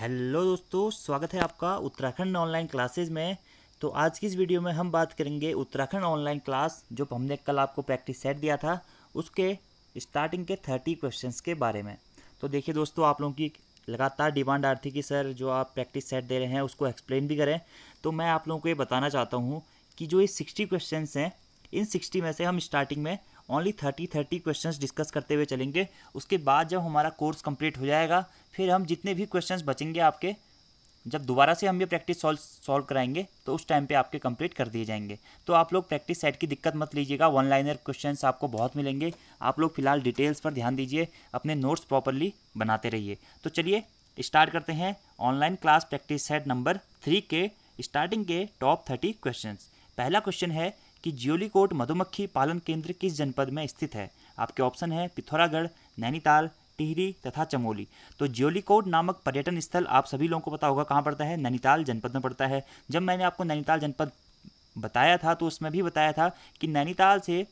Hello दोस्तों स्वागत है आपका उत्तराखंड ऑनलाइन क्लासेज में तो आज की इस वीडियो में हम बात करेंगे उत्तराखंड ऑनलाइन क्लास जो हमने कल आपको प्रैक्टिस सेट दिया था उसके स्टार्टिंग के थर्टी क्वेश्चंस के बारे में तो देखिए दोस्तों आप लोगों की लगातार डिमांड आ रही थी कि सर जो आप प्रैक्टिस सेट दे रहे हैं उसको एक्सप्लेन भी करें तो मैं आप लोगों को ये बताना चाहता हूँ कि जो ये सिक्सटी क्वेश्चन हैं इन सिक्सटी में से हम स्टार्टिंग में only thirty thirty question discuss करते हुए चलेंगे उसके बाद जब हमारा कोर्स कम्प्लीट हो जाएगा फिर हम जितने भी क्वेश्चंस बचेंगे आपके जब दोबारा से हम ये प्रैक्टिस सॉल्व सॉल्व कराएंगे तो उस टाइम पे आपके कंप्लीट कर दिए जाएंगे तो आप लोग प्रैक्टिस सेट की दिक्कत मत लीजिएगा वन लाइनर क्वेश्चन आपको बहुत मिलेंगे आप लोग फिलहाल डिटेल्स पर ध्यान दीजिए अपने नोट्स प्रॉपरली बनाते रहिए तो चलिए स्टार्ट करते हैं online class practice set number three के स्टार्टिंग के टॉप थर्टी क्वेश्चन पहला क्वेश्चन है कि जियोलीकोट मधुमक्खी पालन केंद्र किस जनपद में स्थित है आपके ऑप्शन है पिथौरागढ़ नैनीताल टिहरी तथा चमोली तो ज्योलीकोट नामक पर्यटन स्थल आप सभी लोगों को पता होगा कहाँ पड़ता है नैनीताल जनपद में पड़ता है जब मैंने आपको नैनीताल जनपद बताया था तो उसमें भी बताया था कि नैनीताल से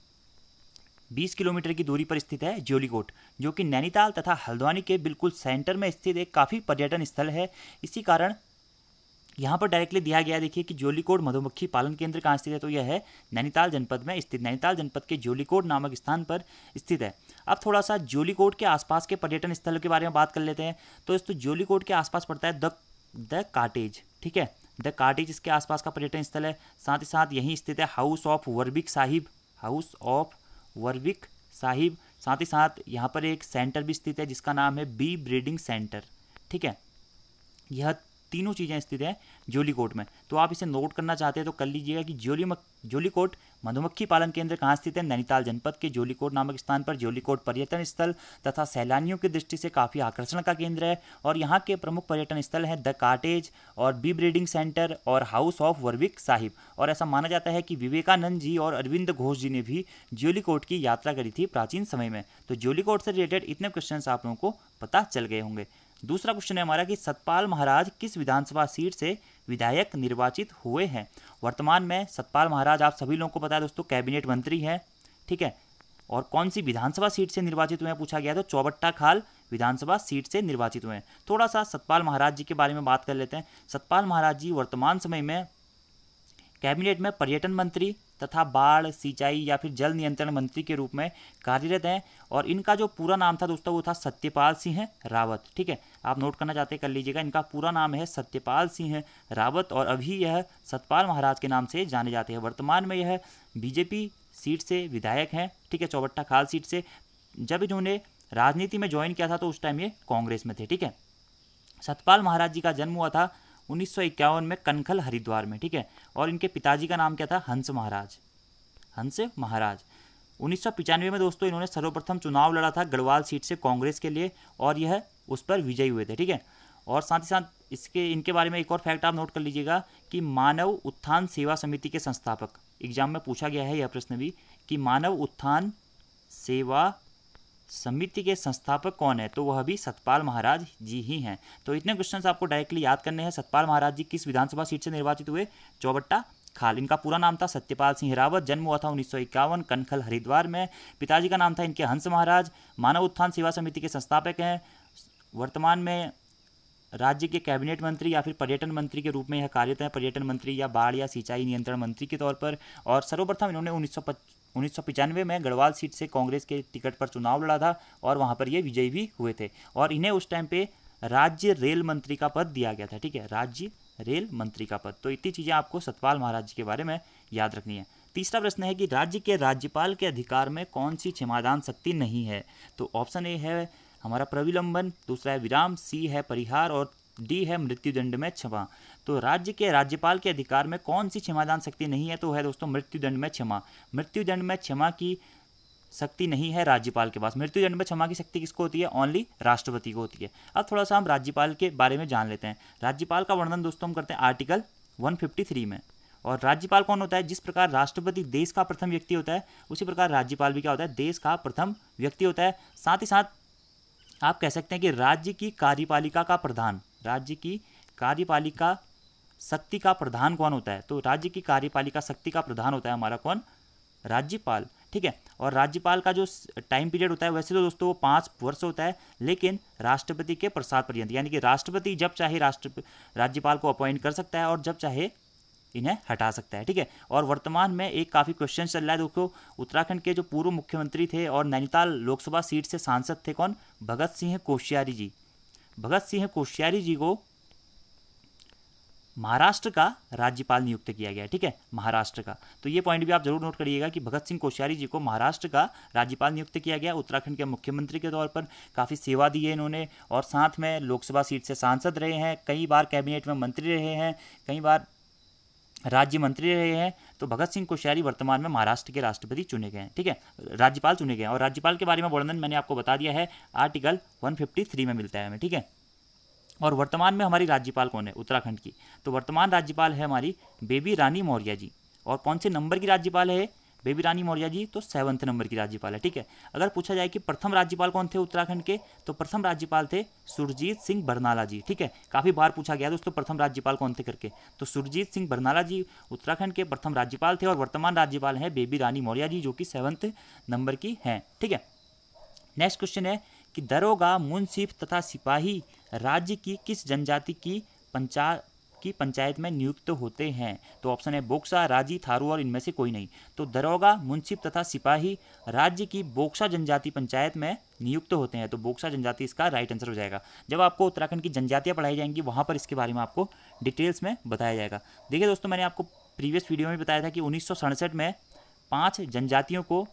20 किलोमीटर की दूरी पर स्थित है ज्योलीकोट जो कि नैनीताल तथा हल्द्वानी के बिल्कुल सेंटर में स्थित एक काफ़ी पर्यटन स्थल है इसी कारण यहाँ पर डायरेक्टली दिया गया देखिए कि जोलीकोट मधुमक्खी पालन केंद्र कहाँ स्थित है तो यह है नैनीताल जनपद में स्थित नैनीताल जनपद के ज्योलीकोट नामक स्थान पर स्थित है अब थोड़ा सा जोलीकोट के आसपास के पर्यटन स्थलों के बारे में बात कर लेते हैं तो दोस्तों जोलीकोट के आसपास पड़ता है द द काटेज ठीक है द काटेज इसके आसपास का पर्यटन स्थल है साथ ही साथ यहीं स्थित है house of Warwick Sahib house of Warwick Sahib साथ ही साथ यहाँ पर एक सेंटर भी स्थित है जिसका नाम है बी ब्रीडिंग सेंटर ठीक है यह तीनों चीज़ें स्थित हैं ज्योली कोट में तो आप इसे नोट करना चाहते हैं तो कर लीजिएगा कि ज्योली मक कोट मधुमक्खी पालन केंद्र कहाँ स्थित है नैनीताल जनपद के जोलीकोट नामक स्थान पर जोलीकोट पर्यटन स्थल तथा सैलानियों की दृष्टि से काफ़ी आकर्षण का केंद्र है और यहाँ के प्रमुख पर्यटन स्थल हैं द काटेज और बी ब्रीडिंग सेंटर और हाउस ऑफ वर्विक साहिब और ऐसा माना जाता है कि विवेकानंद जी और अरविंद घोष जी ने भी ज्योली कोट की यात्रा करी थी प्राचीन समय में तो जोलीकोट से रिलेटेड इतने क्वेश्चन आप लोगों को पता चल गए होंगे दूसरा क्वेश्चन है हमारा कि सतपाल महाराज किस विधानसभा सीट से विधायक निर्वाचित हुए हैं वर्तमान में सतपाल महाराज आप सभी लोगों को पता है दोस्तों कैबिनेट मंत्री हैं ठीक है और कौन सी विधानसभा सीट से निर्वाचित हुए हैं पूछा गया तो चौबट्टा खाल विधानसभा सीट से निर्वाचित हुए हैं थोड़ा सा सतपाल महाराज जी के बारे में बात कर लेते हैं सतपाल महाराज जी वर्तमान समय में कैबिनेट में पर्यटन मंत्री तथा बाढ़ सिंचाई या फिर जल नियंत्रण मंत्री के रूप में कार्यरत हैं और इनका जो पूरा नाम था दोस्तों वो था सत्यपाल सिंह रावत ठीक है आप नोट करना चाहते कर लीजिएगा इनका पूरा नाम है सत्यपाल सिंह रावत और अभी यह सतपाल महाराज के नाम से जाने जाते हैं वर्तमान में यह बीजेपी सीट से विधायक हैं ठीक है चौबट्टा खाल सीट से जब इन्होंने राजनीति में ज्वाइन किया था तो उस टाइम ये कांग्रेस में थे ठीक है सतपाल महाराज जी का जन्म हुआ था उन्नीस में कनखल हरिद्वार में ठीक है और इनके पिताजी का नाम क्या था हंस महाराज हंस महाराज उन्नीस में दोस्तों इन्होंने सर्वप्रथम चुनाव लड़ा था गढ़वाल सीट से कांग्रेस के लिए और यह उस पर विजयी हुए थे ठीक है और साथ ही साथ इसके इनके बारे में एक और फैक्ट आप नोट कर लीजिएगा कि मानव उत्थान सेवा समिति के संस्थापक एग्जाम में पूछा गया है यह प्रश्न भी कि मानव उत्थान सेवा समिति के संस्थापक कौन है तो वह भी सतपाल महाराज जी ही हैं तो इतने क्वेश्चन आपको डायरेक्टली याद करने हैं सतपाल महाराज जी किस विधानसभा सीट से निर्वाचित हुए चौबट्टा खाल इनका पूरा नाम था सत्यपाल सिंह रावत जन्म हुआ था उन्नीस कनखल हरिद्वार में पिताजी का नाम था इनके हंस महाराज मानव उत्थान सेवा समिति के संस्थापक हैं वर्तमान में राज्य के कैबिनेट मंत्री या फिर पर्यटन मंत्री के रूप में यह कार्यरत हैं पर्यटन मंत्री या बाढ़ या सिंचाई नियंत्रण मंत्री के तौर पर और सर्वप्रथम इन्होंने उन्नीस उन्नीस में गढ़वाल सीट से कांग्रेस के टिकट पर चुनाव लड़ा था और वहाँ पर ये विजयी भी हुए थे और इन्हें उस टाइम पे राज्य रेल मंत्री का पद दिया गया था ठीक है राज्य रेल मंत्री का पद तो इतनी चीज़ें आपको सतपाल महाराज जी के बारे में याद रखनी है तीसरा प्रश्न है कि राज्य के राज्यपाल के अधिकार में कौन सी क्षमादान शक्ति नहीं है तो ऑप्शन ए है हमारा प्रविलंबन दूसरा है विराम सी है परिहार और डी है मृत्युदंड में क्षमा तो राज्य के राज्यपाल के अधिकार में कौन सी क्षमादान शक्ति नहीं है तो है दोस्तों मृत्युदंड में क्षमा मृत्युदंड में क्षमा की शक्ति नहीं है राज्यपाल के पास मृत्युदंड में क्षमा की शक्ति किसको होती है ओनली राष्ट्रपति को होती है अब थोड़ा सा हम राज्यपाल के बारे में जान लेते हैं राज्यपाल का वर्णन दोस्तों हम करते हैं आर्टिकल 153 में और राज्यपाल कौन होता है जिस प्रकार राष्ट्रपति देश का प्रथम व्यक्ति होता है उसी प्रकार राज्यपाल भी क्या होता है देश का प्रथम व्यक्ति होता है साथ ही साथ आप कह सकते हैं कि राज्य की कार्यपालिका का प्रधान राज्य की कार्यपालिका शक्ति का प्रधान कौन होता है तो राज्य की कार्यपालिका शक्ति का प्रधान होता है हमारा कौन राज्यपाल ठीक है और राज्यपाल का जो टाइम पीरियड होता है वैसे तो दोस्तों वो पाँच वर्ष होता है लेकिन राष्ट्रपति के प्रसाद पर्यंत यानी कि राष्ट्रपति जब चाहे राष्ट्र राज्यपाल को अपॉइंट कर सकता है और जब चाहे इन्हें हटा सकता है ठीक है और वर्तमान में एक काफ़ी क्वेश्चन चल रहा है दोस्तों उत्तराखंड के जो पूर्व मुख्यमंत्री थे और नैनीताल लोकसभा सीट से सांसद थे कौन भगत सिंह कोश्यारी जी भगत सिंह कोश्यारी जी को महाराष्ट्र का राज्यपाल नियुक्त किया गया ठीक है महाराष्ट्र का तो ये पॉइंट भी आप जरूर नोट करिएगा कि भगत सिंह कोश्यारी जी को महाराष्ट्र का राज्यपाल नियुक्त किया गया उत्तराखंड के मुख्यमंत्री के तौर पर काफ़ी सेवा दी है इन्होंने और साथ में लोकसभा सीट से सांसद रहे हैं कई बार कैबिनेट में मंत्री रहे हैं कई बार राज्य मंत्री रहे हैं तो भगत सिंह कोश्यारी वर्तमान में महाराष्ट्र के राष्ट्रपति चुने गए हैं ठीक है राज्यपाल चुने गए हैं और राज्यपाल के बारे में वर्णन मैंने आपको बता दिया है आर्टिकल 153 में मिलता है हमें ठीक है और वर्तमान में हमारी राज्यपाल कौन है उत्तराखंड की तो वर्तमान राज्यपाल है हमारी बेबी रानी मौर्य जी और कौन से नंबर की राज्यपाल है बेबी रानी मौर्य जी तो सेवंथ नंबर की राज्यपाल है ठीक है अगर पूछा जाए कि प्रथम राज्यपाल कौन थे उत्तराखंड के तो प्रथम राज्यपाल थे सुरजीत सिंह बरनाला जी ठीक है काफ़ी बार पूछा गया दोस्तों प्रथम राज्यपाल कौन थे करके तो सुरजीत सिंह बरनाला जी उत्तराखंड के प्रथम राज्यपाल थे और वर्तमान राज्यपाल हैं बेबी रानी मौर्य जी जो कि सेवंथ नंबर की हैं ठीक है नेक्स्ट क्वेश्चन है कि दरोगा मुंशिफ तथा सिपाही राज्य की किस जनजाति की पंचा की पंचायत में नियुक्त तो होते हैं तो ऑप्शन है बोक्सा राजी थारू और इनमें से कोई नहीं तो दरोगा मुंशिप तथा सिपाही राज्य की बोक्सा जनजाति पंचायत में नियुक्त तो होते हैं तो बोक्सा जनजाति इसका राइट आंसर हो जाएगा जब आपको उत्तराखंड की जनजातियाँ पढ़ाई जाएंगी वहाँ पर इसके बारे में आपको डिटेल्स में बताया जाएगा देखिए दोस्तों मैंने आपको प्रीवियस वीडियो में बताया था कि उन्नीस में पाँच जनजातियों को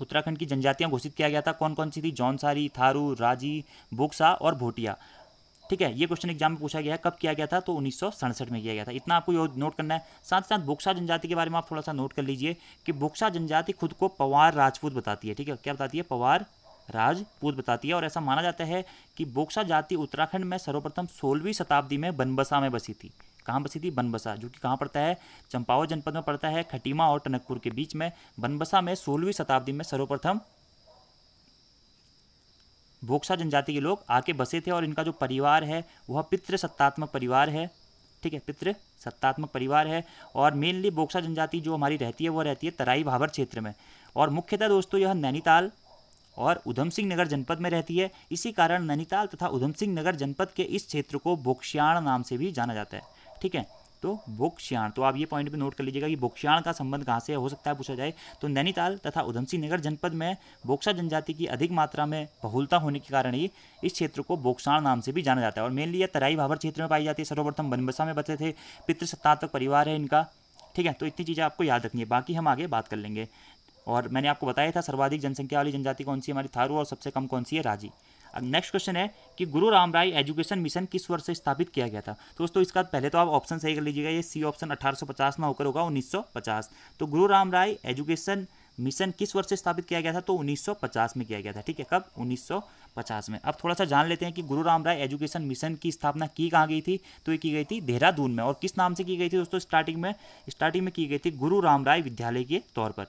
उत्तराखंड की जनजातियां घोषित किया गया था कौन कौन सी थी जौनसारी थारू राजी बोक्सा और भोटिया ठीक है ये क्वेश्चन एग्जाम में पूछा गया है कब किया गया था तो उन्नीस में किया गया था इतना आपको नोट करना है साथ साथ बुक्सा जनजाति के बारे में आप थोड़ा सा नोट कर लीजिए कि बुक्सा जनजाति खुद को पवार राजपूत बताती है ठीक है क्या बताती है पवार राजपूत बताती है और ऐसा माना जाता है कि बोक्सा जाति उत्तराखंड में सर्वप्रथम सोलहवीं शताब्दी में बनबसा में बसी थी कहाँ बसी थी बनबसा जो कि कहाँ पड़ता है चंपावत जनपद में पड़ता है खटीमा और टनकपुर के बीच में बनबसा में सोलहवीं शताब्दी में सर्वप्रथम भोक्सा जनजाति के लोग आके बसे थे और इनका जो परिवार है वह पितृ सत्तात्मक परिवार है ठीक है पितृ सत्तात्मक परिवार है और मेनली बोक्सा जनजाति जो हमारी रहती है वह रहती है तराई भावर क्षेत्र में और मुख्यतः दोस्तों यह नैनीताल और उधम सिंह नगर जनपद में रहती है इसी कारण नैनीताल तथा उधम सिंह नगर जनपद के इस क्षेत्र को बोक्सियाण नाम से भी जाना जाता है ठीक है तो भुक्षाण तो आप ये पॉइंट भी नोट कर लीजिएगा कि भुक्षाण का संबंध कहाँ से हो सकता है पूछा जाए तो नैनीताल तथा उधमसिंह नगर जनपद में बोक्सा जनजाति की अधिक मात्रा में बहुलता होने के कारण ही इस क्षेत्र को बोक्साण नाम से भी जाना जाता है और मेनली यह तराई भावर क्षेत्र में पाई जाती है सर्वप्रथम बनबसा में बसे थे पितृसत्तात्मक परिवार है इनका ठीक है तो इतनी चीज़ें आपको याद रखनी है बाकी हम आगे बात कर लेंगे और मैंने आपको बताया था सर्वाधिक जनसंख्या वाली जनजाति कौन सी हमारी थारू और सबसे कम कौन सी है राजी अब नेक्स्ट क्वेश्चन है कि गुरु राम राय एजुकेशन मिशन किस वर्ष से स्थापित किया गया था तो दोस्तों इसका पहले तो आप ऑप्शन सही कर लीजिएगा ये सी ऑप्शन 1850 में होकर होगा 1950 तो गुरु राम राय एजुकेशन मिशन किस वर्ष से स्थापित किया गया था तो 1950 में किया गया था ठीक है कब 1950 में अब थोड़ा सा जान लेते हैं कि गुरु राम राय एजुकेशन मिशन की स्थापना की कहाँ गई थी तो ये की गई थी देहरादून में और किस नाम से की गई थी दोस्तों स्टार्टिंग में स्टार्टिंग में की गई थी गुरु राम राय विद्यालय के तौर पर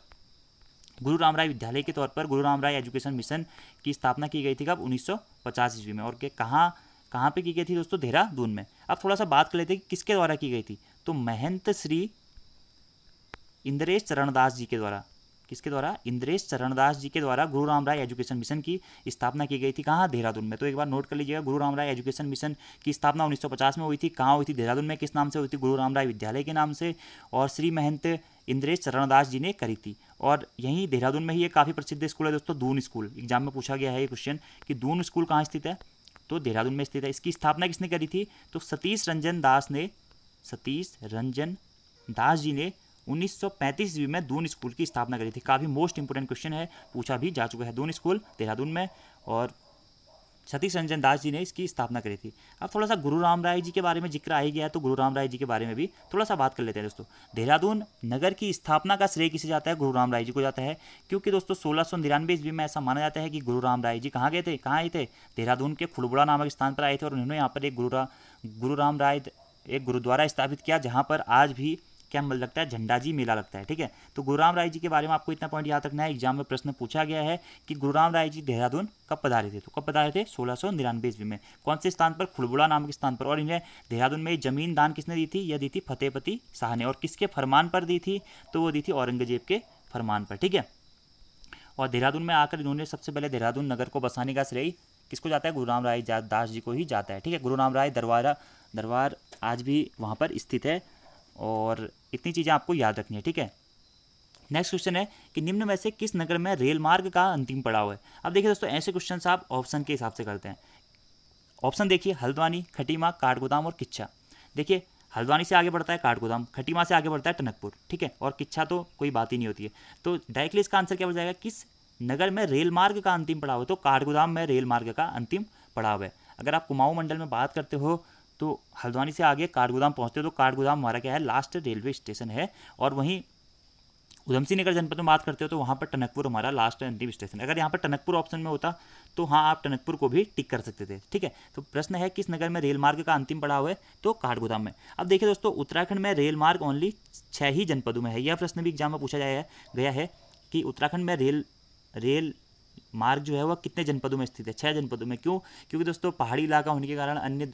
गुरु राम राय विद्यालय के तौर पर गुरु राम राय एजुकेशन मिशन की स्थापना की गई थी कब उन्नीस ईस्वी में और के कहाँ कहाँ पे की गई थी दोस्तों देहरादून में अब थोड़ा सा बात कर लेते हैं कि किसके द्वारा की गई थी तो महंत श्री इंद्रेश चरणदास जी के द्वारा किसके द्वारा इंद्रेश चरणदास जी के द्वारा गुरु राम राय एजुकेशन मिशन की स्थापना की गई थी कहाँ देहरादून में तो एक बार नोट कर लीजिएगा गुरु राम राय एजुकेशन मिशन की स्थापना 1950 में हुई थी कहाँ हुई थी देहरादून में किस नाम से हुई थी गुरु राम राय विद्यालय के नाम से और श्री महंत इंद्रेश चरणदास जी ने करी थी और यहीं देहरादून में ही ये काफ़ी प्रसिद्ध स्कूल है दोस्तों दून स्कूल एग्जाम में पूछा गया है ये क्वेश्चन कि दून स्कूल कहाँ स्थित है तो देहरादून में स्थित है इसकी स्थापना किसने करी थी तो सतीश रंजन दास ने सतीश रंजन दास जी ने 1935 ईस्वी में दून स्कूल की स्थापना करी थी काफ़ी मोस्ट इंपोर्टेंट क्वेश्चन है पूछा भी जा चुका है दून स्कूल देहरादून में और सतीश रंजन दास जी ने इसकी स्थापना करी थी अब थोड़ा सा गुरु राम राय जी के बारे में जिक्र आ ही गया तो गुरु राम राय जी के बारे में भी थोड़ा सा बात कर लेते हैं दोस्तों देहरादून नगर की स्थापना का श्रेय किसे जाता है गुरु राम राय जी को जाता है क्योंकि दोस्तों सोलह सौ निन्यानवे ईस्वी में ऐसा माना जाता है कि गुरु राम राय जी कहाँ गए थे कहाँ आए थे देहरादून के खुड़बुड़ा नामक स्थान पर आए थे और उन्होंने यहाँ पर एक गुरु गुरु राम राय एक गुरुद्वारा स्थापित किया जहाँ पर आज भी क्या लगता है झंडाजी मेला लगता है ठीक है तो गुरुराम राय जी के बारे में आपको इतना पॉइंट याद रखना है एग्जाम में प्रश्न पूछा गया है कि गुरुराम राय जी देहरादून कब पधारे थे तो कब पधारे थे सोलह सौ निन्यानवे ईस्वी में कौन से स्थान पर खुलबुड़ा नाम के स्थान पर और इन्हें देहरादून में जमीन दान किसने दी थी यह दी थी फतेहपति शाह ने और किसके फरमान पर दी थी तो वो दी थी औरंगजेब के फरमान पर ठीक है और देहरादून में आकर इन्होंने सबसे पहले देहरादून नगर को बसाने का श्रेय किसको जाता है गुरु राम राय दास जी को ही जाता है ठीक है गुरु राम राय दरबारा दरबार आज भी वहाँ पर स्थित है और इतनी चीज़ें आपको याद रखनी है ठीक है नेक्स्ट क्वेश्चन है कि निम्न में से किस नगर में रेल मार्ग का अंतिम पड़ाव है अब देखिए दोस्तों ऐसे क्वेश्चन आप ऑप्शन के हिसाब से करते हैं ऑप्शन देखिए हल्द्वानी खटीमा काठगोदाम और किच्छा देखिए हल्द्वानी से आगे बढ़ता है काठगोदाम खटीमा से आगे बढ़ता है टनकपुर ठीक है और किच्छा तो कोई बात ही नहीं होती है तो डायरेक्टली इसका आंसर क्या बढ़ जाएगा किस नगर में रेल मार्ग का अंतिम पड़ाव है तो काठगोदाम में रेल मार्ग का अंतिम पड़ाव है अगर आप कुमाऊं मंडल में बात करते हो तो हल्द्वानी से आगे काठगोदाम पहुँचते हो तो काठगोदाम हमारा क्या है लास्ट रेलवे स्टेशन है और वहीं उधमसिंह नगर जनपद में बात करते हो तो वहाँ पर टनकपुर हमारा लास्ट अंतिम स्टेशन अगर यहाँ पर टनकपुर ऑप्शन में होता तो हाँ आप टनकपुर को भी टिक कर सकते थे ठीक है तो प्रश्न है किस नगर में रेल मार्ग का अंतिम पड़ाव है तो काठगोदाम में अब देखिए दोस्तों उत्तराखंड में रेल मार्ग ओनली छः ही जनपदों में है यह प्रश्न भी एग्जाम में पूछा जाया गया है कि उत्तराखंड में रेल रेल मार्ग जो है वह कितने जनपदों में स्थित है छह जनपदों में क्यों क्योंकि दोस्तों पहाड़ी इलाका होने के कारण अन्य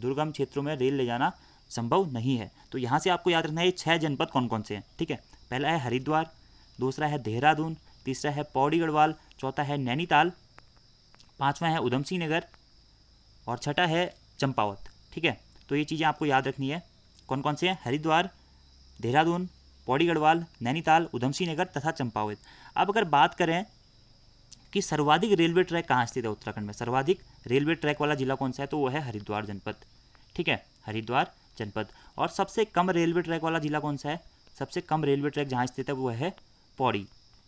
दुर्गम क्षेत्रों में रेल ले जाना संभव नहीं है तो यहाँ से आपको याद रखना है ये छः जनपद कौन कौन से हैं ठीक है पहला है हरिद्वार दूसरा है देहरादून तीसरा है पौड़ी गढ़वाल चौथा है नैनीताल पाँचवा है उधम सिंह नगर और छठा है चंपावत ठीक है तो ये चीज़ें आपको याद रखनी है कौन कौन से हैं हरिद्वार देहरादून पौड़ी गढ़वाल नैनीताल उधम सिंह नगर तथा चंपावत अब अगर बात करें कि सर्वाधिक रेलवे ट्रैक कहाँ स्थित है उत्तराखंड में सर्वाधिक रेलवे ट्रैक वाला जिला कौन सा है तो वो है हरिद्वार जनपद ठीक है हरिद्वार जनपद और सबसे कम रेलवे ट्रैक वाला जिला कौन सा है सबसे कम रेलवे ट्रैक जहाँ स्थित है वो है पौड़ी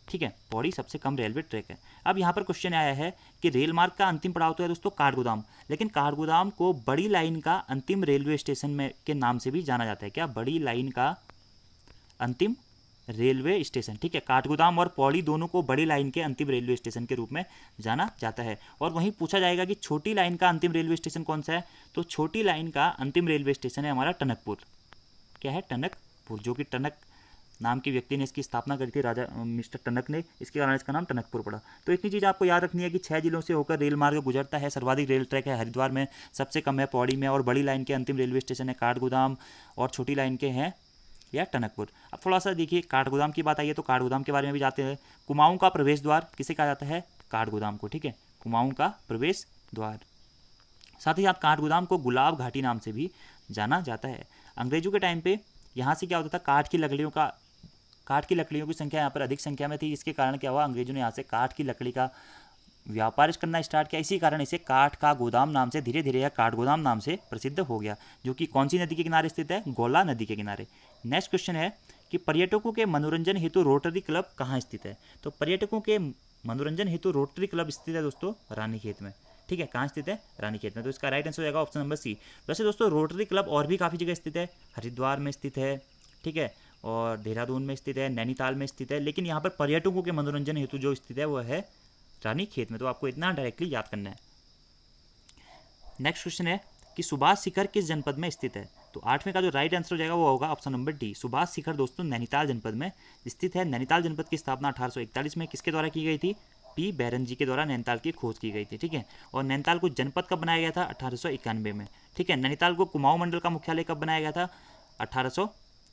ठीक है पौड़ी सबसे कम रेलवे ट्रैक है अब यहाँ पर क्वेश्चन आया है कि रेल मार्ग का अंतिम पड़ाव तो है दोस्तों काठगोदाम लेकिन काठगोदाम को बड़ी लाइन का अंतिम रेलवे स्टेशन में के नाम से भी जाना जाता है क्या बड़ी लाइन का अंतिम रेलवे स्टेशन ठीक है काठगोदाम और पौड़ी दोनों को बड़ी लाइन के अंतिम रेलवे स्टेशन के रूप में जाना जाता है और वहीं पूछा जाएगा कि छोटी लाइन का अंतिम रेलवे स्टेशन कौन सा है तो छोटी लाइन का अंतिम रेलवे स्टेशन है हमारा टनकपुर क्या है टनकपुर जो कि टनक नाम के व्यक्ति ने इसकी स्थापना करी थी राजा मिस्टर टनक ने इसके कारण इसका नाम टनकपुर पड़ा तो इतनी चीज़ आपको याद रखनी है कि छः जिलों से होकर रेल मार्ग गुजरता है सर्वाधिक रेल ट्रैक है हरिद्वार में सबसे कम है पौड़ी में और बड़ी लाइन के अंतिम रेलवे स्टेशन है काठगोदाम और छोटी लाइन के हैं या टनकपुर अब थोड़ा सा देखिए काठगोदाम की बात आई है तो काठगोदाम के बारे में भी जाते हैं कुमाऊं का प्रवेश द्वार किसे कहा जाता है काठगोदाम को ठीक है कुमाऊं का प्रवेश द्वार साथ ही साथ काठगोदाम को गुलाब घाटी नाम से भी जाना जाता है अंग्रेजों के टाइम पे यहाँ से क्या होता था काठ की लकड़ियों का काठ की लकड़ियों की संख्या यहाँ पर अधिक संख्या में थी इसके कारण क्या हुआ अंग्रेजों ने यहाँ से काठ की लकड़ी का व्यापार करना स्टार्ट किया इसी कारण इसे काठ का गोदाम नाम से धीरे धीरे यह काठ गोदाम नाम से प्रसिद्ध हो गया जो कि कौन सी नदी के किनारे स्थित है गोला नदी के किनारे नेक्स्ट क्वेश्चन है कि पर्यटकों के मनोरंजन हेतु रोटरी क्लब कहाँ स्थित है तो पर्यटकों के मनोरंजन हेतु रोटरी क्लब स्थित है दोस्तों रानीखेत में ठीक है कहाँ स्थित है रानीखेत में तो इसका राइट आंसर हो जाएगा ऑप्शन नंबर सी वैसे दोस्तों रोटरी क्लब और भी काफ़ी जगह स्थित है हरिद्वार में स्थित है ठीक है और देहरादून में स्थित है नैनीताल में स्थित है लेकिन यहाँ पर पर्यटकों के मनोरंजन हेतु जो स्थित है वह है रानी खेत में तो आपको इतना डायरेक्टली याद करना है नेक्स्ट क्वेश्चन है कि सुभाष शिखर किस जनपद में स्थित है तो आठवें का जो राइट आंसर हो जाएगा वो होगा option number D Subhash Shikhar दोस्तों नैनीताल जनपद में स्थित है नैनीताल जनपद की स्थापना 1841 में किसके द्वारा की गई थी पी बैरन जी के द्वारा नैनीताल की खोज की गई थी ठीक है और नैनीताल को जनपद कब बनाया गया था अठारह में ठीक है नैनीताल को कुमाऊं मंडल का मुख्यालय कब बनाया गया था अठारह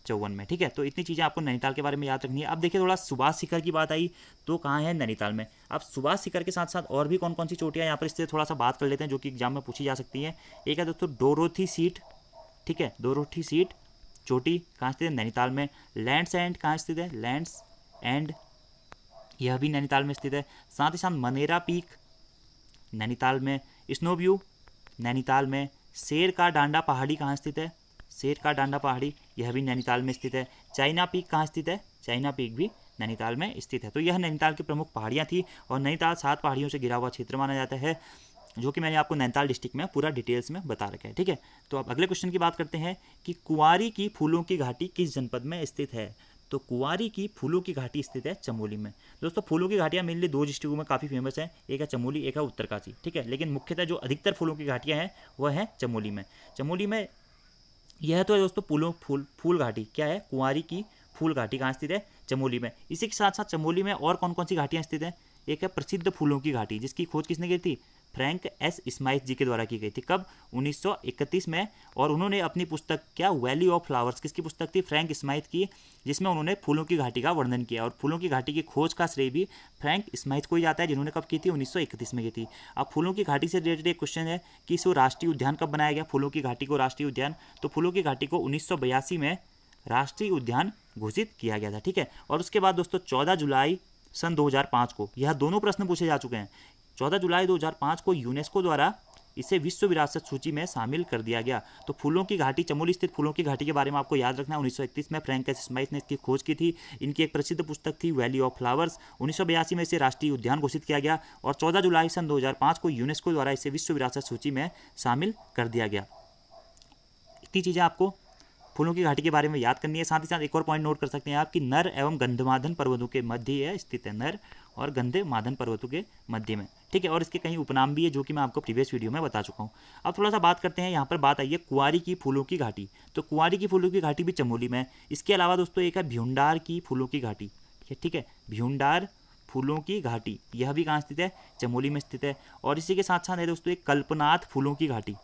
चौवन में ठीक है तो इतनी चीज़ें आपको नैनीताल के बारे में याद रखनी है अब देखिए थोड़ा सुभाष शिखर की बात आई तो कहाँ है नैनीताल में अब सुभाष शिखर के साथ साथ और भी कौन कौन सी चोटियाँ यहाँ पर इससे थोड़ा सा बात कर लेते हैं जो कि एग्जाम में पूछी जा सकती है एक है दोस्तों डोरोथी सीट ठीक है डोरोथी सीट चोटी कहाँ स्थित है नैनीताल में लैंड्स एंड कहाँ स्थित है लैंड्स एंड यह भी नैनीताल में स्थित है साथ ही साथ मनेरा पीक नैनीताल में स्नो व्यू नैनीताल में शेर का डांडा पहाड़ी कहाँ स्थित है शेर का डांडा पहाड़ी यह भी नैनीताल में स्थित है चाइना पीक कहाँ स्थित है चाइना पीक भी नैनीताल में स्थित है तो यह नैनीताल की प्रमुख पहाड़ियाँ थी और नैनीताल सात पहाड़ियों से घिरा हुआ क्षेत्र माना जाता है जो कि मैंने आपको नैनीताल डिस्ट्रिक्ट में पूरा डिटेल्स में बता रखा है ठीक है तो अब अगले क्वेश्चन की बात करते हैं कि कुंवारी की फूलों की घाटी किस जनपद में स्थित है तो कुंवारी की फूलों की घाटी स्थित है चमोली में दोस्तों फूलों की घाटियाँ मेनली दो डिस्ट्रिक्टों में काफ़ी फेमस हैं एक है चमोली एक है उत्तरकाशी ठीक है लेकिन मुख्यतः जो अधिकतर फूलों की घाटियाँ हैं वह है चमोली में चमोली में यह तो है दोस्तों फूलों फूल फूल घाटी क्या है कुंवारी की फूल घाटी कहाँ स्थित है चमोली में इसी के साथ साथ चमोली में और कौन कौन सी घाटियाँ स्थित हैं एक है प्रसिद्ध फूलों की घाटी जिसकी खोज किसने की थी फ्रैंक एस इस्माइथ जी के द्वारा की गई थी कब 1931 में और उन्होंने अपनी पुस्तक क्या वैली ऑफ फ्लावर्स किसकी पुस्तक थी फ्रैंक स्माइथ की जिसमें उन्होंने फूलों की घाटी का वर्णन किया और फूलों की घाटी की खोज का श्रेय भी फ्रैंक स्माइथ को ही जाता है जिन्होंने कब की थी 1931 में की थी अब फूलों की घाटी से रिलेटेड एक क्वेश्चन है कि इसको राष्ट्रीय उद्यान कब बनाया गया फूलों की घाटी को राष्ट्रीय उद्यान तो फूलों की घाटी को उन्नीस में राष्ट्रीय उद्यान घोषित किया गया था ठीक है और उसके बाद दोस्तों चौदह जुलाई सन 2005 को यह दोनों प्रश्न पूछे जा चुके हैं 14 जुलाई 2005 को यूनेस्को द्वारा इसे विश्व विरासत सूची में शामिल कर दिया गया तो फूलों की घाटी चमोली स्थित फूलों की घाटी के बारे में आपको याद रखना है उन्नीस में फ्रैंकस स्माइथ ने इसकी खोज की थी इनकी एक प्रसिद्ध पुस्तक थी वैली ऑफ फ्लावर्स उन्नीस में इसे राष्ट्रीय उद्यान घोषित किया गया और चौदह जुलाई सन 2005 को यूनेस्को द्वारा इसे विश्व विरासत सूची में शामिल कर दिया गया इतनी चीज़ें आपको फूलों की घाटी के बारे में याद करनी है साथ ही साथ एक और पॉइंट नोट कर सकते हैं आप कि नर एवं गंधमाधन पर्वतों के मध्य यह स्थित है नर और गंधे माधन पर्वतों के मध्य में ठीक है और इसके कई उपनाम भी है जो कि मैं आपको प्रीवियस वीडियो में बता चुका हूँ अब थोड़ा सा बात करते हैं यहाँ पर बात आई है कुंवारी की फूलों की घाटी तो कुंवारी की फूलों की घाटी भी चमोली में इसके अलावा दोस्तों एक है भ्यूंडार की फूलों की घाटी ठीक है भ्यूंडार फूलों की घाटी यह भी कहाँ स्थित है चमोली में स्थित है और इसी के साथ साथ है दोस्तों एक कल्पनाथ फूलों की घाटी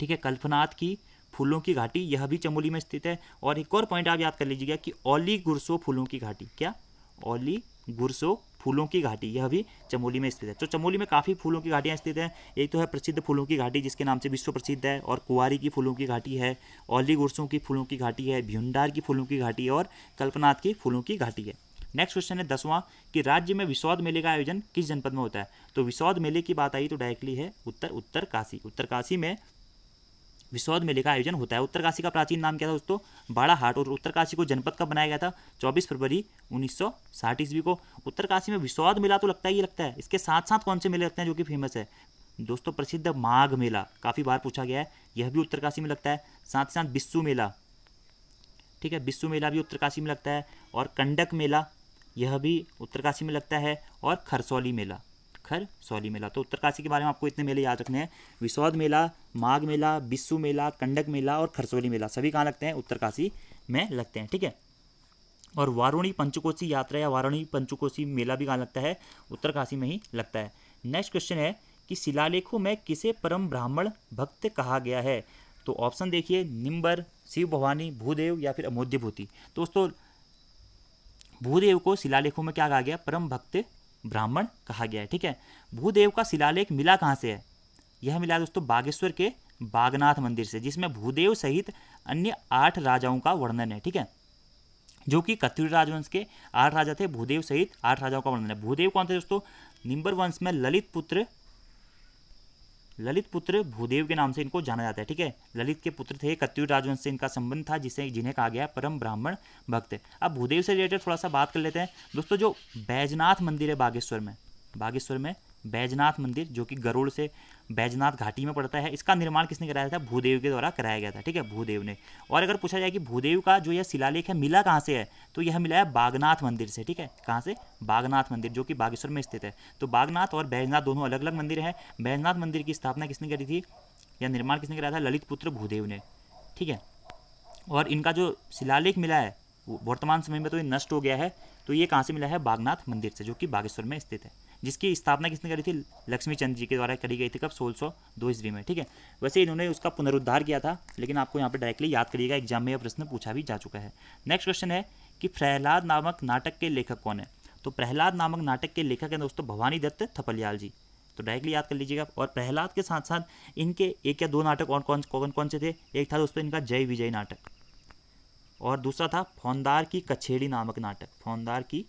ठीक है कल्पनाथ की फूलों की घाटी यह भी चमोली में स्थित है और एक और पॉइंट आप याद कर लीजिएगा कि ओली गुरसो फूलों की घाटी क्या ओली गुरसो फूलों की घाटी यह भी चमोली में स्थित है तो चमोली में काफ़ी फूलों की घाटियाँ स्थित हैं एक तो है प्रसिद्ध फूलों की घाटी जिसके नाम से विश्व प्रसिद्ध है और कुंवारी की फूलों की घाटी है ओली गुरसों की फूलों की घाटी है भिंडार की फूलों की घाटी और कल्पनाथ की फूलों की घाटी है नेक्स्ट क्वेश्चन है दसवां कि राज्य में विशौद मेले का आयोजन किस जनपद में होता है तो विशौद मेले की बात आई तो डायरेक्टली है उत्तर उत्तर काशी उत्तर काशी में विश्वौद मेले का आयोजन होता है उत्तरकाशी का प्राचीन नाम क्या था दोस्तों बाड़ाहाट और उत्तरकाशी को जनपद का बनाया गया था चौबीस फरवरी उन्नीस सौ साठ ईस्वी को उत्तरकाशी में विश्वौद मेला तो लगता ही लगता है इसके साथ साथ कौन से मेले लगते हैं जो कि फेमस है दोस्तों प्रसिद्ध माघ मेला काफ़ी बार पूछा गया है यह भी उत्तरकाशी में लगता है साथ ही साथ बिस्सू मेला ठीक है बिस्सू मेला भी उत्तरकाशी में लगता है और कंडक मेला यह भी उत्तरकाशी में लगता है और खरसौली मेला खर सौरी मेला तो उत्तरकाशी के बारे में आपको इतने मेले याद रखने हैं विसौद मेला माघ मेला बिस्सू मेला कंडक मेला और खरसोली मेला सभी कहाँ लगते हैं उत्तरकाशी में लगते हैं ठीक है और वारुणी पंचकोशी यात्रा या वारुणी पंचकोशी मेला भी कहाँ लगता है उत्तरकाशी में ही लगता है नेक्स्ट क्वेश्चन है कि शिलालेखों में किसे परम ब्राह्मण भक्त कहा गया है तो ऑप्शन देखिए निम्बर शिव भवानी भूदेव या फिर अमोध्य भूति दोस्तों भूदेव को शिलालेखों में क्या कहा गया परम भक्त ब्राह्मण कहा गया है ठीक है भूदेव का शिलालेख मिला कहाँ से है यह मिला दोस्तों बागेश्वर के बागनाथ मंदिर से जिसमें भूदेव सहित अन्य आठ राजाओं का वर्णन है ठीक है जो कि कत्यूर राजवंश के आठ राजा थे भूदेव सहित आठ राजाओं का वर्णन है भूदेव कौन थे दोस्तों निम्बर वंश में ललित पुत्र ललित पुत्र भूदेव के नाम से इनको जाना जाता है ठीक है ललित के पुत्र थे कत्यू राजवंश से इनका संबंध था जिसे जिन्हें कहा गया परम ब्राह्मण भक्त अब भूदेव से रिलेटेड थोड़ा सा बात कर लेते हैं दोस्तों जो बैजनाथ मंदिर है बागेश्वर में बागेश्वर में बैजनाथ मंदिर जो कि गरुड़ से बैजनाथ घाटी में पड़ता है इसका निर्माण किसने कराया था भूदेव के द्वारा कराया गया था ठीक है भूदेव ने और अगर पूछा जाए कि भूदेव का जो यह शिलालेख है मिला कहाँ से है तो यह मिला है बागनाथ मंदिर से ठीक है कहाँ से बागनाथ मंदिर जो कि बागेश्वर में स्थित है तो बागनाथ और बैजनाथ दोनों अलग अलग मंदिर हैं बैजनाथ मंदिर की स्थापना किसने करी थी या निर्माण किसने कराया था ललित पुत्र भूदेव ने ठीक है और इनका जो शिलालेख मिला है वर्तमान समय में तो ये नष्ट हो गया है तो ये कहाँ से मिला है बागनाथ मंदिर से जो कि बागेश्वर में स्थित है जिसकी स्थापना किसने करी थी लक्ष्मी चंद जी के द्वारा करी गई थी कब सोलह सौ दो ईस्वी में ठीक है वैसे इन्होंने उसका पुनरुद्धार किया था लेकिन आपको यहाँ पर डायरेक्टली याद करिएगा एग्जाम में यह प्रश्न पूछा भी जा चुका है नेक्स्ट क्वेश्चन है कि प्रहलाद नामक नाटक के लेखक कौन है तो प्रहलाद नामक नाटक के लेखक हैं दोस्तों भवानी दत्त थपलियाल जी तो डायरेक्टली याद कर लीजिएगा और प्रहलाद के साथ साथ इनके एक या दो नाटक और कौन कौन कौन से थे एक था दोस्तों इनका जय विजय नाटक और दूसरा था फौनदार की कछेड़ी नामक नाटक फौनदार की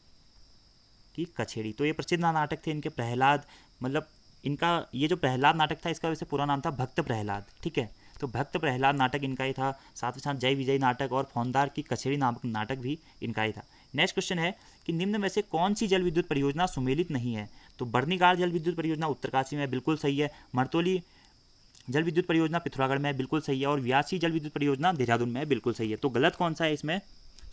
की कछेड़ी तो ये प्रसिद्ध नाटक थे इनके प्रहलाद मतलब इनका ये जो प्रहलाद नाटक था इसका वैसे पूरा नाम था भक्त प्रहलाद ठीक है तो भक्त प्रहलाद नाटक इनका ही था साथ ही साथ जय विजय नाटक और फौनदार की कचेरी नामक नाटक भी इनका ही था नेक्स्ट क्वेश्चन है कि निम्न में से कौन सी जल विद्युत परियोजना सुमेलित नहीं है तो बर्नीगाड़ जल विद्युत परियोजना उत्तरकाशी में बिल्कुल सही है मरतोली जल विद्युत परियोजना पिथौरागढ़ में बिल्कुल सही है और व्यासी जल विद्युत परियोजना देहरादून में बिल्कुल सही है तो गलत कौन सा है इसमें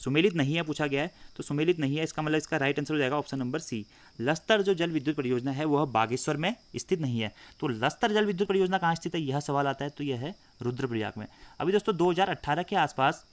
सुमेलित नहीं है पूछा गया है तो सुमेलित नहीं है इसका मतलब इसका राइट आंसर हो जाएगा ऑप्शन नंबर सी लस्तर जो जल विद्युत परियोजना है वह बागेश्वर में स्थित नहीं है तो लस्तर जल विद्युत परियोजना कहाँ स्थित है यह सवाल आता है तो यह है रुद्रप्रयाग में अभी दोस्तों दो के आसपास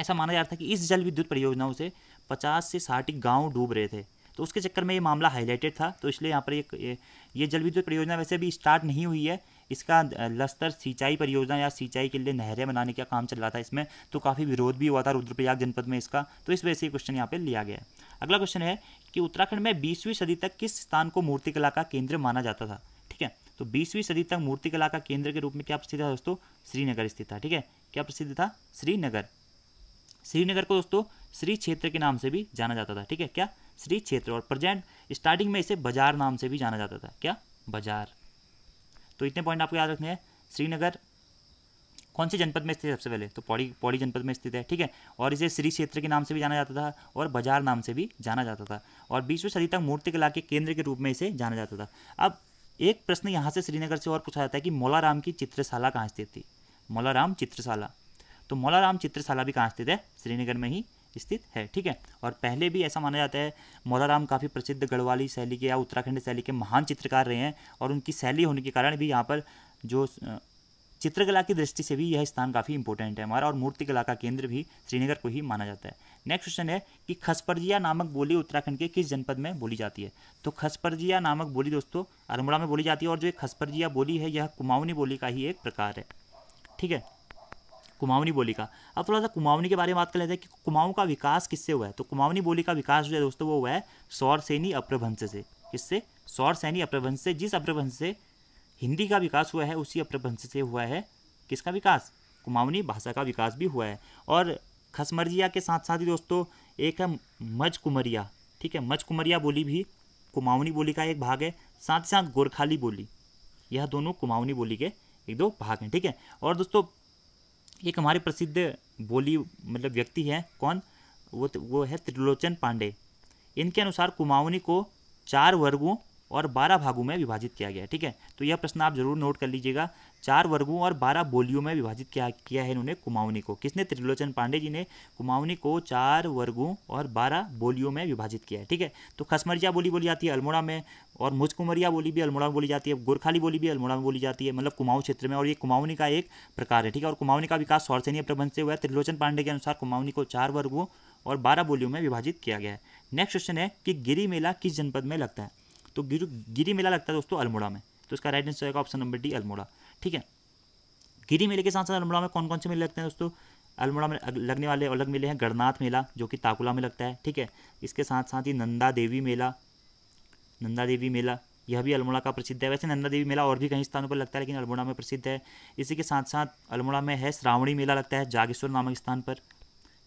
ऐसा माना जा रहा था कि इस जल विद्युत परियोजनाओं से पचास से साठ गाँव डूब रहे थे तो उसके चक्कर में ये मामला हाईलाइटेड था तो इसलिए यहाँ पर ये ये जल विद्युत परियोजना वैसे भी स्टार्ट नहीं हुई है इसका लस्तर सिंचाई परियोजना या सिंचाई के लिए नहरें बनाने का काम चल रहा था इसमें तो काफ़ी विरोध भी हुआ था रुद्रप्रयाग जनपद में इसका तो इस वजह से क्वेश्चन यहाँ पे लिया गया अगला क्वेश्चन है कि उत्तराखंड में बीसवीं सदी तक किस स्थान को मूर्तिकला का केंद्र माना जाता था ठीक है तो बीसवीं सदी तक मूर्तिकला का केंद्र के रूप में क्या प्रसिद्ध था दोस्तों श्रीनगर स्थित था ठीक है क्या प्रसिद्ध था श्रीनगर श्रीनगर को दोस्तों श्री क्षेत्र के नाम से भी जाना जाता था ठीक है क्या श्री क्षेत्र और प्रजेंट स्टार्टिंग में इसे बाजार नाम से भी जाना जाता था क्या बाजार तो इतने पॉइंट आपको याद रखने हैं श्रीनगर कौन से जनपद में स्थित है सबसे पहले तो पौड़ी पौड़ी जनपद में स्थित है ठीक है और इसे श्री क्षेत्र के नाम से भी जाना जाता था और बाजार नाम से भी जाना जाता था और बीसवीं सदी तक मूर्ति कला के केंद्र के रूप में इसे जाना जाता था अब एक प्रश्न यहाँ से श्रीनगर से और पूछा जाता है कि मौलाराम की चित्रशाला कहाँ स्थित थी मौलाराम चित्रशाला तो मौलाराम चित्रशाला भी कहाँ स्थित है श्रीनगर में ही स्थित है ठीक है और पहले भी ऐसा माना जाता है मौलाराम काफ़ी प्रसिद्ध गढ़वाली शैली के या उत्तराखंड शैली के महान चित्रकार रहे हैं और उनकी शैली होने के कारण भी यहाँ पर जो चित्रकला की दृष्टि से भी यह स्थान काफ़ी इंपॉर्टेंट है हमारा और मूर्तिकला का केंद्र भी श्रीनगर को ही माना जाता है नेक्स्ट क्वेश्चन है कि खसपरजिया नामक बोली उत्तराखंड के किस जनपद में बोली जाती है तो खसपरजिया नामक बोली दोस्तों अल्मोड़ा में बोली जाती है और जो एक खसपरजिया बोली है यह कुमाऊनी बोली का ही एक प्रकार है ठीक है कुमाऊनी बोली का अब थोड़ा सा कुमाऊनी के बारे में बात कर लेते हैं कि कुमाऊँ का विकास किससे हुआ है तो कुमाऊनी बोली का विकास जो है दोस्तों वो हुआ है सौर सैनी अप्रभंश से किससे सौर सैनी अप्रभंश से जिस अप्रभंश से हिंदी का विकास हुआ है उसी अप्रभंश से हुआ है किसका विकास कुमाऊनी भाषा का विकास भी हुआ है और खसमरजिया के साथ साथ ही दोस्तों एक है मज कुमरिया ठीक है मज कुमरिया बोली भी कुमाऊनी बोली का एक भाग है साथ साथ गोरखाली बोली यह दोनों कुमाऊनी बोली के एक दो भाग हैं ठीक है और दोस्तों एक हमारे प्रसिद्ध बोली मतलब व्यक्ति है कौन वो तो, वो है त्रिलोचन पांडे इनके अनुसार कुमाऊनी को चार वर्गों और बारह भागों में विभाजित किया गया ठीक है तो यह प्रश्न आप जरूर नोट कर लीजिएगा चार वर्गों और बारह बोलियों में विभाजित किया किया है इन्होंने कुमाऊनी को किसने त्रिलोचन पांडे जी ने कुमाऊनी को चार वर्गों और बारह बोलियों में विभाजित किया है ठीक है तो खसमरिया बोली बोली जाती है अल्मोड़ा में और मुझ कुमरिया बोली भी अल्मोड़ा में बोली जाती है गोरखाली बोली भी अल्मोड़ा में बोली जाती है मतलब कुमाऊं क्षेत्र में और ये कुमाऊनी का एक प्रकार है ठीक है और कुमाऊनी का विकास सौरसेनीय प्रबंध से हुआ है त्रिलोचन पांडे के अनुसार कुमाऊनी को चार वर्गों और बारह बोलियों में विभाजित किया गया है नेक्स्ट क्वेश्चन है कि गिरी मेला किस जनपद में लगता है तो गिर गिरी मेला लगता है दोस्तों अल्मोड़ा में तो इसका राइट आंसर होगा ऑप्शन नंबर डी अल्मोड़ा ठीक है गिरी मेले के साथ साथ अल्मोड़ा में कौन कौन से मेले लगते हैं दोस्तों अल्मोड़ा में लगने वाले अलग मेले हैं गणनाथ मेला जो कि ताकुला में लगता है ठीक है इसके साथ साथ ही नंदा देवी मेला नंदा देवी मेला यह भी अल्मोड़ा का प्रसिद्ध है वैसे नंदा देवी मेला और भी कई स्थानों पर लगता है लेकिन अल्मोड़ा में प्रसिद्ध है इसी के साथ साथ अल्मोड़ा में है श्रावणी मेला लगता है जागेश्वर नामक स्थान पर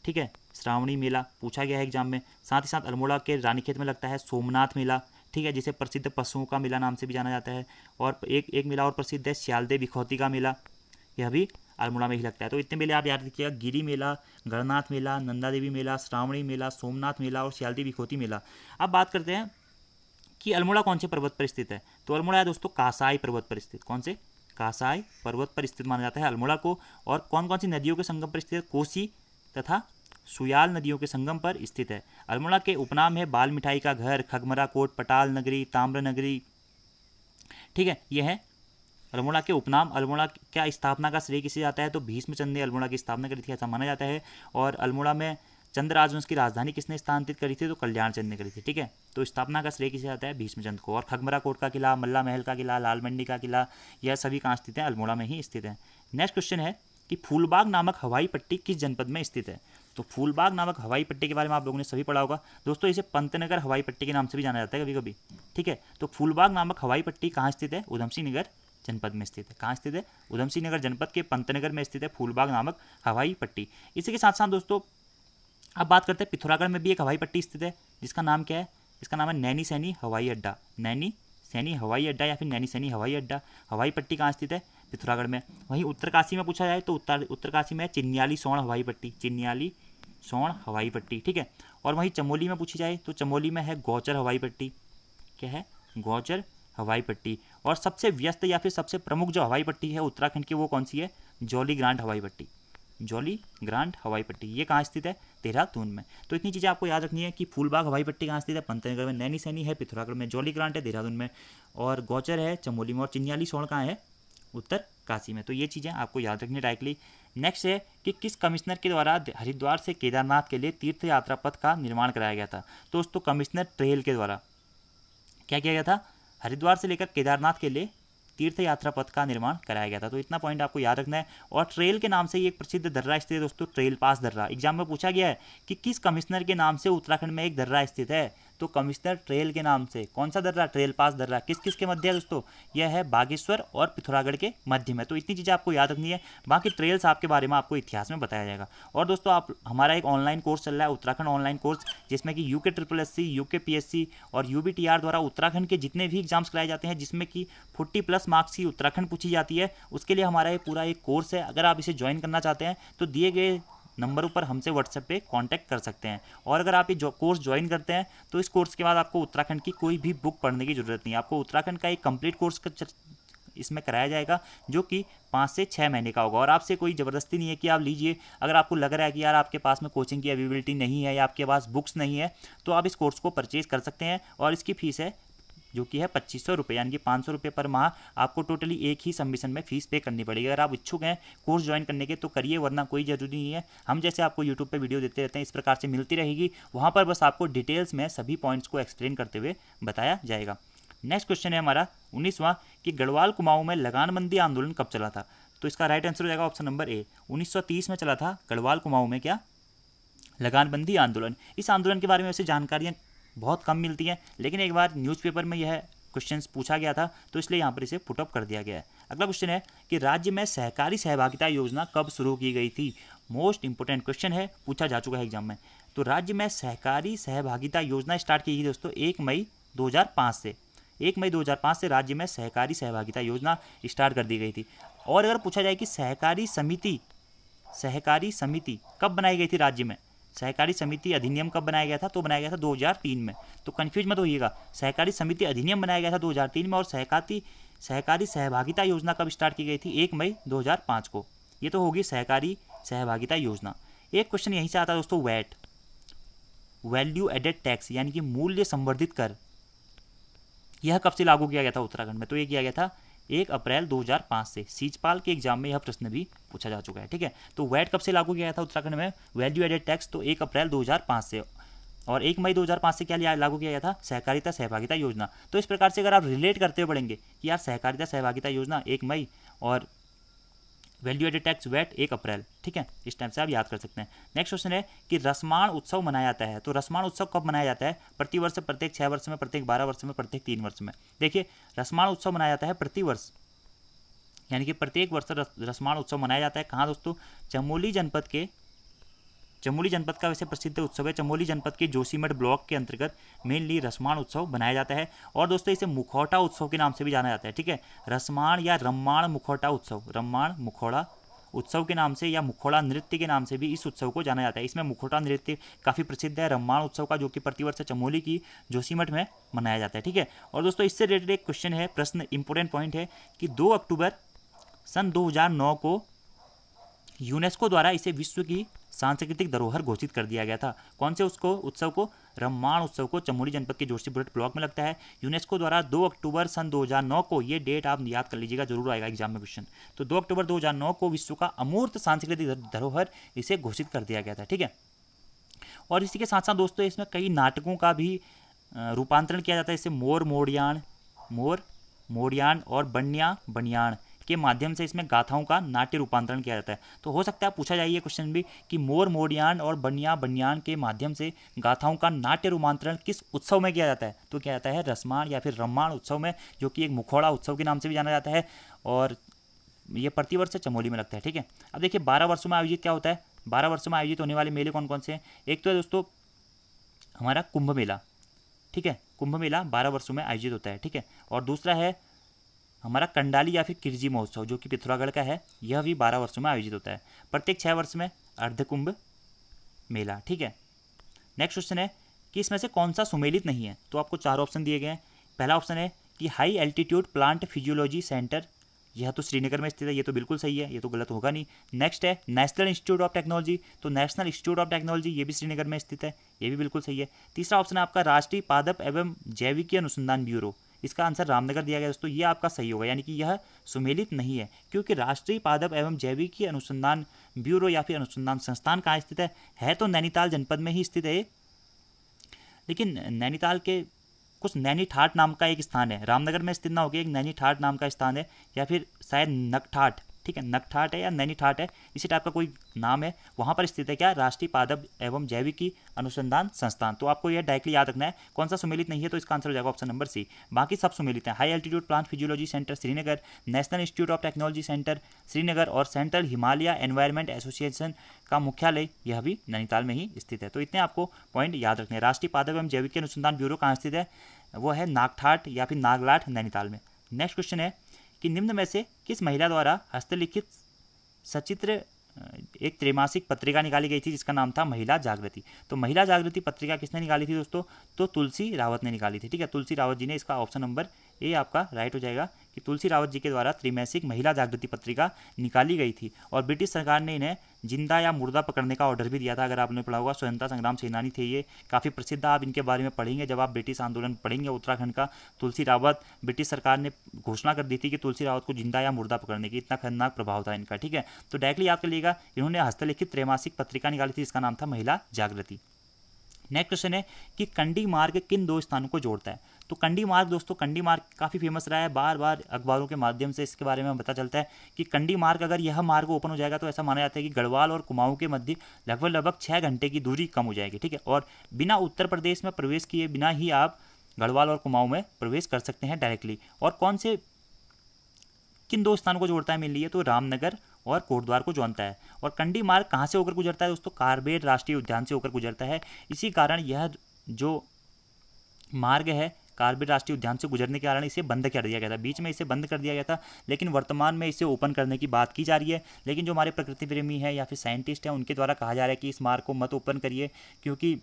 ठीक है श्रावणी मेला पूछा गया है एग्जाम में साथ ही साथ अल्मोड़ा के रानीखेत में लगता है सोमनाथ मेला ठीक है जिसे प्रसिद्ध पशुओं का मेला नाम से भी जाना जाता है और एक एक मेला और प्रसिद्ध है श्यालदेव बिखौती का मेला यह भी अल्मोड़ा में ही लगता है तो इतने मेले आप याद रखिएगा गिरी मेला गणनाथ मेला नंदा देवी मेला श्रावणी मेला सोमनाथ मेला और श्यालदेव बिखोती मेला अब बात करते हैं कि अल्मोड़ा कौन से पर्वत पर स्थित है तो अल्मोड़ा है दोस्तों कासाई पर्वत पर स्थित कौन से कासाई पर्वत पर स्थित माना जाता है अल्मोड़ा को और कौन कौन सी नदियों के संगम पर स्थित है कोसी तथा सुयाल नदियों के संगम पर स्थित है अल्मोड़ा के उपनाम है बाल मिठाई का घर खगमरा कोट पटाल नगरी ताम्र नगरी ठीक है ये है अल्मोड़ा के उपनाम अल्मोड़ा क्या स्थापना का श्रेय किसे जाता है तो भीष्मचंद ने अल्मोड़ा की स्थापना करी थी ऐसा माना जाता है और अल्मोड़ा में चंद्र राजवंश की राजधानी किसने स्थानांतरित करी थी तो कल्याण चंद ने करी थी ठीक है तो स्थापना का श्रेय किसे जाता है भीष्मचंद को और खगमरा कोट का किला मल्ला महल का किला लाल मंडी का किला यह सभी कहाँ स्थित है अल्मोड़ा में ही स्थित है नेक्स्ट क्वेश्चन है कि फूलबाग नामक हवाई पट्टी किस जनपद में स्थित है तो फूलबाग नामक हवाई पट्टी के बारे में आप लोगों ने सभी पढ़ा होगा दोस्तों इसे पंतनगर हवाई पट्टी के नाम से भी जाना जाता है कभी कभी ठीक है तो फूलबाग नामक हवाई पट्टी कहाँ स्थित है उधमसिंह सिंह नगर जनपद में स्थित है कहाँ स्थित है उधम सिंह नगर जनपद के पंतनगर में स्थित है फूलबाग नामक हवाई पट्टी इसी के साथ साथ दोस्तों अब बात करते हैं पिथौरागढ़ में भी एक हवाई पट्टी स्थित है जिसका नाम क्या है इसका नाम है नैनी सैनी हवाई अड्डा नैनी सैनी हवाई अड्डा या फिर नैनी सैनी हवाई अड्डा हवाई पट्टी कहाँ स्थित है पिथौरागढ़ में वहीं उत्तरकाशी में पूछा जाए तो उत्तर उत्तरकाशी में चिन्याली सोण हवाई पट्टी चिन्याली सौण हवाई पट्टी ठीक है और वहीं चमोली में पूछी जाए तो चमोली में है गौचर हवाई पट्टी क्या है गौचर हवाई पट्टी और सबसे व्यस्त या फिर सबसे प्रमुख जो हवाई पट्टी है उत्तराखंड की वो कौन सी है जौली ग्रांड हवाई पट्टी जौली ग्रांड हवाई पट्टी ये कहाँ स्थित है देहरादून में तो इतनी चीज़ें आपको याद रखनी है कि फूलबाग हवाई पट्टी कहाँ स्थित है पंतनगर में नैनी सैनी है पिथौरागढ़ में जॉली ग्रांट है देहरादून में और गौचर है चमोली में और चिन्याली सोण कहाँ है उत्तर काशी में तो ये चीज़ें आपको याद रखनी डायरेक्टली नेक्स्ट है कि किस कमिश्नर के द्वारा हरिद्वार से केदारनाथ के लिए तीर्थ यात्रा पथ का निर्माण कराया गया था तो दोस्तों कमिश्नर ट्रेल के द्वारा क्या किया गया था हरिद्वार से लेकर केदारनाथ के लिए तीर्थ यात्रा पथ का निर्माण कराया गया था तो इतना पॉइंट आपको याद रखना है और ट्रेल के नाम से ही एक प्रसिद्ध दर्रा स्थित है दोस्तों ट्रेल पास दर्रा एग्जाम में पूछा गया है कि किस कमिश्नर के नाम से उत्तराखंड में एक दर्रा स्थित है तो कमिश्नर ट्रेल के नाम से कौन सा दर्रा ट्रेल पास दर्रा किस किस के मध्य है दोस्तों यह है बागेश्वर और पिथौरागढ़ के मध्य में तो इतनी चीज़ें आपको याद रखनी है बाकी ट्रेल्स आपके बारे में आपको इतिहास में बताया जाएगा और दोस्तों आप हमारा एक ऑनलाइन कोर्स चल रहा है उत्तराखंड ऑनलाइन कोर्स जिसमें कि U K triple S C U K P S C और यू बी टी आर द्वारा उत्तराखंड के जितने भी एग्जाम्स कराए जाते हैं जिसमें कि फोर्टी प्लस मार्क्स की उत्तराखंड पूछी जाती है उसके लिए हमारा ये पूरा एक कोर्स है अगर आप इसे ज्वाइन करना चाहते हैं तो दिए गए नंबर पर हमसे व्हाट्सएप पे कांटेक्ट कर सकते हैं और अगर आप ये जो कोर्स ज्वाइन करते हैं तो इस कोर्स के बाद आपको उत्तराखंड की कोई भी बुक पढ़ने की ज़रूरत नहीं आपको उत्तराखंड का एक कंप्लीट कोर्स इसमें कराया जाएगा जो कि पाँच से छः महीने का होगा और आपसे कोई ज़बरदस्ती नहीं है कि आप लीजिए अगर आपको लग रहा है कि यार आपके पास में कोचिंग की अवेबिलिटी नहीं है या आपके पास बुक्स नहीं है तो आप इस कोर्स को परचेज़ कर सकते हैं और इसकी फ़ीस है जो कि है पच्चीस सौ रुपये यानी कि पाँच सौ रुपये पर माह आपको टोटली एक ही सबमिशन में फीस पे करनी पड़ेगी अगर आप इच्छुक हैं कोर्स ज्वाइन करने के तो करिए वरना कोई ज़रूरी नहीं है हम जैसे आपको यूट्यूब पर वीडियो देते रहते हैं इस प्रकार से मिलती रहेगी वहाँ पर बस आपको डिटेल्स में सभी पॉइंट्स को एक्सप्लेन करते हुए बताया जाएगा नेक्स्ट क्वेश्चन है हमारा उन्नीसवां कि गढ़वाल कुमाऊं में लगानबंदी आंदोलन कब चला था तो इसका राइट आंसर हो जाएगा ऑप्शन नंबर ए 1930 में चला था गढ़वाल कुमाऊं में क्या लगानबंदी आंदोलन इस आंदोलन के बारे में वैसे जानकारियाँ बहुत कम मिलती हैं लेकिन एक बार न्यूज़पेपर में यह क्वेश्चन पूछा गया था तो इसलिए यहाँ पर इसे पुटअप कर दिया गया है अगला क्वेश्चन है कि राज्य में सहकारी सहभागिता योजना कब शुरू की गई थी मोस्ट इंपॉर्टेंट क्वेश्चन है पूछा जा चुका है एग्जाम में तो राज्य में सहकारी सहभागिता योजना स्टार्ट की गई दोस्तों एक मई 2005 से एक मई 2005 से राज्य में सहकारी सहभागिता योजना स्टार्ट कर दी गई थी और अगर पूछा जाए कि सहकारी समिति सहकारी समिति कब बनाई गई थी राज्य में सहकारी समिति अधिनियम कब बनाया गया था तो बनाया गया था 2003 में तो कन्फ्यूज मत होइएगा सहकारी समिति अधिनियम बनाया गया था 2003 में और सहकारी सहकारी सहभागिता योजना कब स्टार्ट की गई थी एक मई 2005 को ये तो होगी सहकारी सहभागिता योजना एक क्वेश्चन यहीं से आता है दोस्तों वैट वैल्यू एडेड टैक्स यानी कि मूल्य संवर्धित कर यह कब से लागू किया गया था उत्तराखंड में तो ये किया गया था एक अप्रैल 2005 से सीजपाल के एग्जाम में यह प्रश्न भी पूछा जा चुका है ठीक है तो वैट कब से लागू किया था उत्तराखंड में वैल्यू एडेड टैक्स तो एक अप्रैल 2005 से और एक मई 2005 से क्या लागू किया गया था सहकारिता सहभागिता योजना तो इस प्रकार से अगर आप रिलेट करते हुए पढ़ेंगे कि यार सहकारिता सहभागिता योजना एक मई और वैल्यू एडेड टैक्स वेट एक अप्रैल ठीक है इस टाइम से आप याद कर सकते हैं नेक्स्ट क्वेश्चन है कि रसमाण उत्सव मनाया जाता है तो रसमाण उत्सव कब मनाया जाता है प्रति वर्ष प्रत्येक छः वर्ष में प्रत्येक बारह वर्ष में प्रत्येक तीन वर्ष में देखिए रसमाण उत्सव मनाया जाता है प्रतिवर्ष यानी कि प्रत्येक वर्ष रसमाण उत्सव मनाया जाता है कहाँ दोस्तों चमोली जनपद के चमोली जनपद का वैसे प्रसिद्ध उत्सव है चमोली जनपद के जोशीमठ ब्लॉक के अंतर्गत मेनली रसमान उत्सव बनाया जाता है और दोस्तों इसे मुखौटा उत्सव के नाम से भी जाना जाता है ठीक है रसमाण या रम्माण मुखौटा उत्सव रम्माण मुखौड़ा उत्सव के नाम से या मुखौड़ा नृत्य के नाम से भी इस उत्सव को जाना जाता है इसमें मुखौटा नृत्य काफ़ी प्रसिद्ध है रम्माण उत्सव का जो कि प्रतिवर्ष चमोली की जोशीमठ में मनाया जाता है ठीक है और दोस्तों इससे रिलेटेड एक क्वेश्चन है प्रश्न इंपॉर्टेंट पॉइंट है कि दो अक्टूबर सन 2009 को यूनेस्को द्वारा इसे विश्व की सांस्कृतिक धरोहर घोषित कर दिया गया था कौन से उसको उत्सव को रम्माण उत्सव को चमोली जनपद के बुलेट ब्लॉक में लगता है यूनेस्को द्वारा 2 अक्टूबर सन 2009 को ये डेट आप याद कर लीजिएगा जरूर आएगा एग्जाम में क्वेश्चन तो 2 अक्टूबर 2009 को विश्व का अमूर्त सांस्कृतिक धरोहर इसे घोषित कर दिया गया था ठीक है और इसी के साथ साथ दोस्तों इसमें कई नाटकों का भी रूपांतरण किया जाता है जैसे मोर मोड़ियाण मोर मोड़ियाण और बनिया बनियाण के माध्यम से इसमें गाथाओं का नाट्य रूपांतरण किया जाता है तो हो सकता है पूछा जाइए क्वेश्चन भी कि मोर मोरियान और बनिया बनियान के माध्यम से गाथाओं का नाट्य रूपांतरण किस उत्सव में किया जाता है तो किया जाता है रसमाण या फिर रम्माण उत्सव में जो कि एक मुखौड़ा उत्सव के नाम से भी जाना जाता है और ये प्रतिवर्ष चमोली में लगता है ठीक है अब देखिए बारह वर्षों में आयोजित क्या होता है बारह वर्षों में आयोजित होने वाले मेले कौन कौन से हैं एक तो है दोस्तों हमारा कुंभ मेला ठीक है कुंभ मेला बारह वर्षों में आयोजित होता है ठीक है और दूसरा है हमारा कंडाली या फिर किरजी महोत्सव जो कि पिथौरागढ़ का है यह भी बारह वर्षों में आयोजित होता है प्रत्येक छः वर्ष में अर्धकुंभ मेला ठीक है नेक्स्ट क्वेश्चन है कि इसमें से कौन सा सुमेलित नहीं है तो आपको चार ऑप्शन दिए गए हैं पहला ऑप्शन है कि high altitude plant physiology centre यह तो श्रीनगर में स्थित है ये तो बिल्कुल सही है ये तो गलत होगा नहीं नेक्स्ट है नेशनल इंस्टीट्यूट ऑफ टेक्नोलॉजी तो नेशनल इंस्टीट्यूट ऑफ टेक्नोलॉजी ये भी श्रीनगर में स्थित है ये भी बिल्कुल सही है तीसरा ऑप्शन है आपका राष्ट्रीय पादप एवं जैविकी अनुसंधान ब्यूरो इसका आंसर रामनगर दिया गया दोस्तों ये आपका सही होगा यानी कि यह सुमेलित नहीं है क्योंकि राष्ट्रीय पादप एवं जैविकी अनुसंधान ब्यूरो या फिर अनुसंधान संस्थान कहाँ स्थित है है तो नैनीताल जनपद में ही स्थित है लेकिन नैनीताल के कुछ नैनीठाट नाम का एक स्थान है रामनगर में स्थित ना होगी एक नैनीठाट नाम का स्थान है या फिर शायद नकठाट ठीक है नकठाट है या नैनीठाट है इसी टाइप का कोई नाम है वहाँ पर स्थित है क्या राष्ट्रीय पादप एवं जैविकी अनुसंधान संस्थान तो आपको यह डायरेक्टली याद रखना है कौन सा सुमेलित नहीं है तो इसका आंसर हो जाएगा ऑप्शन नंबर सी बाकी सब सुमेलित हैं high altitude plant physiology centre Srinagar national institute of technology centre Srinagar और सेंट्रल हिमालय एनवायरमेंट एसोसिएशन का मुख्यालय यह भी नैनीताल में ही स्थित है तो इतने आपको पॉइंट याद रखने राष्ट्रीय पादप एवं जैविक अनुसंधान ब्यूरो कहाँ स्थित है वो है नागठाट या फिर नागलाट नैनीताल में नेक्स्ट क्वेश्चन है कि निम्न में से किस महिला द्वारा हस्तलिखित सचित्र एक त्रैमासिक पत्रिका निकाली गई थी जिसका नाम था महिला जागृति तो महिला जागृति पत्रिका किसने निकाली थी दोस्तों तो तुलसी रावत ने निकाली थी ठीक है तुलसी रावत जी ने इसका ऑप्शन नंबर ए आपका राइट हो जाएगा कि तुलसी रावत जी के द्वारा त्रिमासिक महिला जागृति पत्रिका निकाली गई थी और ब्रिटिश सरकार ने इन्हें जिंदा या मुर्दा पकड़ने का ऑर्डर भी दिया था अगर आपने पढ़ा होगा स्वतंत्रता संग्राम सेनानी थे ये काफ़ी प्रसिद्ध आप इनके बारे में पढ़ेंगे जब आप ब्रिटिश आंदोलन पढ़ेंगे उत्तराखंड का तुलसी रावत ब्रिटिश सरकार ने घोषणा कर दी थी कि तुलसी रावत को जिंदा या मुर्दा पकड़ने की इतना खतरनाक प्रभाव था इनका ठीक है तो डायरेक्टली याद कर लीजिएगा इन्होंने हस्तलिखित त्रैमासिक पत्रिका निकाली थी इसका नाम था महिला जागृति नेक्स्ट क्वेश्चन है कि कंडी मार्ग किन दो स्थानों को जोड़ता है तो कंडी मार्ग दोस्तों कंडी मार्ग काफ़ी फेमस रहा है बार बार अखबारों के माध्यम से इसके बारे में पता चलता है कि कंडी मार्ग अगर यह मार्ग ओपन हो जाएगा तो ऐसा माना जाता है कि गढ़वाल और कुमाऊं के मध्य लगभग लगभग छः घंटे की दूरी कम हो जाएगी ठीक है और बिना उत्तर प्रदेश में प्रवेश किए बिना ही आप गढ़वाल और कुमाऊं में प्रवेश कर सकते हैं डायरेक्टली और कौन से किन दो स्थानों को जोड़ता है लिए तो रामनगर और कोटद्वार को जोड़ता है और कंडी मार्ग कहाँ से होकर गुजरता है दोस्तों कारबेर राष्ट्रीय उद्यान से होकर गुजरता है इसी कारण यह जो मार्ग है कार्बेट राष्ट्रीय उद्यान से गुजरने के कारण इसे बंद कर दिया गया था बीच में इसे बंद कर दिया गया था लेकिन वर्तमान में इसे ओपन करने की बात की जा रही है लेकिन जो हमारे प्रकृति प्रेमी हैं या फिर साइंटिस्ट हैं उनके द्वारा कहा जा रहा है कि इस मार्ग को मत ओपन करिए क्योंकि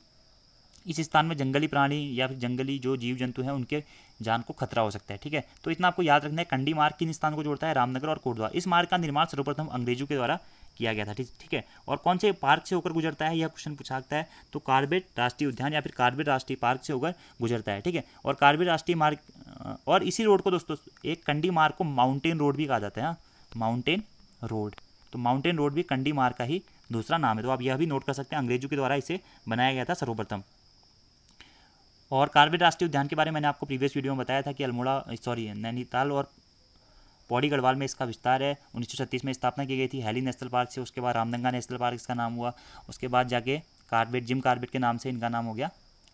इस स्थान में जंगली प्राणी या फिर जंगली जो जीव जंतु हैं उनके जान को खतरा हो सकता है ठीक है तो इतना आपको याद रखना है कंडी मार्ग किन स्थान को जोड़ता है रामनगर और कोटद्वार इस मार्ग का निर्माण सर्वप्रथम अंग्रेजों के द्वारा किया गया था ठीक ठीक है और कौन से पार्क से होकर गुजरता है यह क्वेश्चन पूछा सकता है तो कार्बेट राष्ट्रीय उद्यान या फिर कार्बेट राष्ट्रीय पार्क से होकर गुजरता है ठीक है और कार्बेट राष्ट्रीय मार्ग और इसी रोड को दोस्तों एक कंडी मार्ग को माउंटेन रोड भी कहा जाता है माउंटेन हाँ? रोड तो माउंटेन रोड भी कंडी मार्ग का ही दूसरा नाम है तो आप यह भी नोट कर सकते हैं अंग्रेजों के द्वारा इसे बनाया गया था सर्वप्रथम और कार्बेट राष्ट्रीय उद्यान के बारे में मैंने आपको प्रीवियस वीडियो में बताया था कि अल्मोड़ा सॉरी नैनीताल और पौड़ी गढ़वाल में इसका विस्तार है उन्नीस में स्थापना की गई थी हैली नेशनल पार्क से उसके बाद रामदंगा नेशनल पार्क इसका नाम हुआ उसके बाद जाके कार्बेट जिम कार्बेट के नाम से इनका नाम हो गया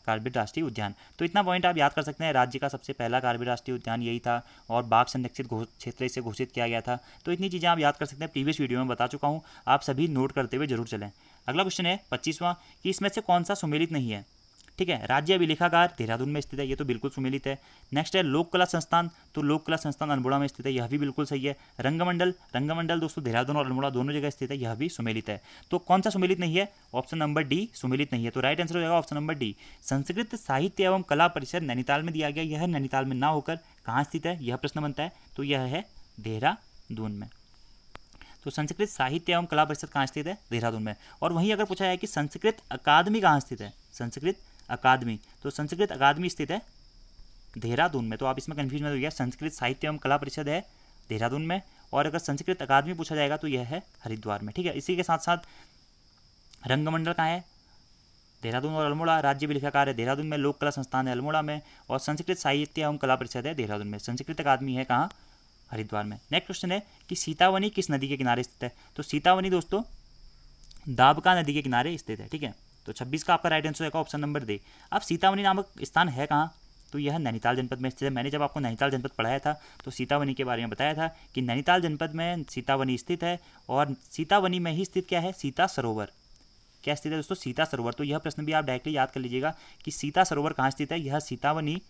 कार्बेट राष्ट्रीय उद्यान तो इतना पॉइंट आप याद कर सकते हैं राज्य का सबसे पहला कार्बेट राष्ट्रीय उद्यान यही था और बाघ संरक्षित क्षेत्र इसे घोषित किया गया था तो इतनी चीज़ें आप याद कर सकते हैं प्रीवियस वीडियो में बता चुका हूँ आप सभी नोट करते हुए जरूर चलें अगला क्वेश्चन है पच्चीसवां कि इसमें से कौन सा सुमेलित नहीं है ठीक है राज्य अभिलेखागार देहरादून में स्थित है ये तो बिल्कुल सुमेलित है नेक्स्ट है लोक कला संस्थान तो लोक कला संस्थान अल्मोड़ा में स्थित है यह भी बिल्कुल सही है रंगमंडल रंगमंडल दोस्तों देहरादून और अल्मोड़ा दोनों जगह स्थित है यह भी सुमेलित है तो कौन सा सुमेलित नहीं है ऑप्शन नंबर डी सुमिलित नहीं है तो राइट आंसर हो जाएगा ऑप्शन नंबर डी संस्कृत साहित्य एवं कला परिषद नैनीताल में दिया गया यह नैनीताल में ना होकर कहाँ स्थित है यह प्रश्न बनता है तो यह है देहरादून में तो संस्कृत साहित्य एवं कला परिषद कहाँ स्थित है देहरादून में और वहीं अगर पूछा जाए कि संस्कृत अकादमी कहाँ स्थित है संस्कृत अकादमी तो संस्कृत अकादमी स्थित है देहरादून में तो आप इसमें कन्फ्यूज हो गया संस्कृत साहित्य एवं कला परिषद है देहरादून में और अगर संस्कृत अकादमी पूछा जाएगा तो यह है हरिद्वार में ठीक है इसी के साथ साथ रंगमंडल कहाँ है देहरादून और अल्मोड़ा राज्य भी लिखाकार है देहरादून में लोक कला संस्थान है अल्मोड़ा में और संस्कृत साहित्य एवं कला परिषद है देहरादून में संस्कृत अकादमी है कहाँ हरिद्वार में नेक्स्ट क्वेश्चन है कि सीतावनी किस नदी के किनारे स्थित है तो सीतावनी दोस्तों दाबका नदी के किनारे स्थित है ठीक है तो छब्बीस का आपका राइट आंसर होगा ऑप्शन नंबर दे अब सीतावनी नामक स्थान है कहाँ तो यह नैनीताल जनपद में स्थित है मैंने जब आपको नैनीताल जनपद पढ़ाया था तो सीतावनी के बारे में बताया था कि नैनीताल जनपद में सीतावनी स्थित है और सीतावनी में ही स्थित क्या है सीता सरोवर क्या स्थित है दोस्तों सीता सरोवर तो यह प्रश्न भी आप डायरेक्टली याद कर लीजिएगा कि सीता सरोवर कहाँ स्थित है यह सीतावनी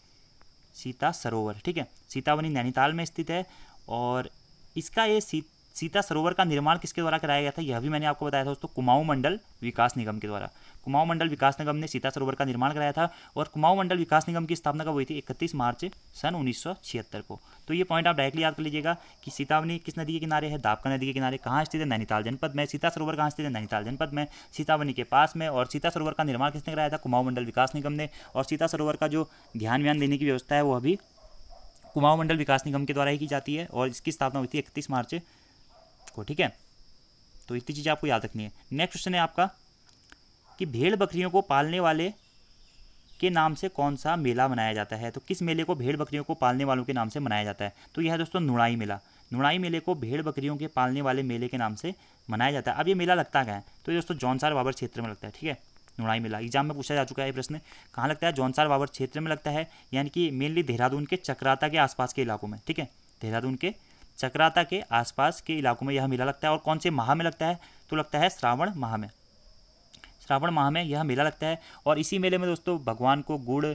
सीता सरोवर ठीक है सीतावनी नैनीताल में स्थित है और इसका ये सी, सीता सरोवर का निर्माण किसके द्वारा कराया गया था यह भी मैंने आपको बताया था दोस्तों कुमाऊं मंडल विकास निगम के द्वारा कुमाऊं मंडल विकास निगम ने सीता सरोवर का निर्माण कराया था और कुमाऊं मंडल विकास निगम की स्थापना कब हुई थी इकतीस मार्च सन उन्नीस को तो ये पॉइंट आप डायरेक्टली याद कर लीजिएगा कि सीतावनी किस नदी के किनारे है दापका नदी के किनारे कहाँ स्थित है नैनीताल जनपद में सीता सरोवर कहाँ स्थित है नैनीताल जनपद में सीतावनी के पास में और सीता सरोवर का निर्माण किसने कराया था कुमाऊं मंडल विकास निगम ने और सीता सरोवर का जो ध्यान व्यान देने की व्यवस्था है वो अभी कुमाऊं मंडल विकास निगम के द्वारा ही की जाती है और इसकी स्थापना हुई थी इकतीस मार्च को ठीक है तो इतनी चीज़ आपको याद रखनी है नेक्स्ट क्वेश्चन है आपका कि भेड़ बकरियों को पालने वाले के नाम से कौन सा मेला मनाया जाता है तो किस मेले को भेड़ बकरियों को पालने वालों के नाम से मनाया जाता है तो यह है दोस्तों नुड़ाई मेला नुड़ाई मेले को भेड़ बकरियों के पालने वाले मेले के नाम से मनाया जाता है अब ये मेला लगता क्या है तो ये दोस्तों जौनसार बाबर क्षेत्र में लगता है ठीक है नुड़ाई मेला एग्जाम में पूछा जा चुका है प्रश्न कहाँ लगता है जौनसार बाबर क्षेत्र में लगता है यानी कि मेनली देहरादून के चक्राता के आसपास के इलाकों में ठीक है देहरादून के चक्राता के आसपास के इलाकों में यह मेला लगता है और कौन से माह में लगता है तो लगता है श्रावण माह में श्रावण माह में यह मेला लगता है और इसी मेले में दोस्तों भगवान को गुड़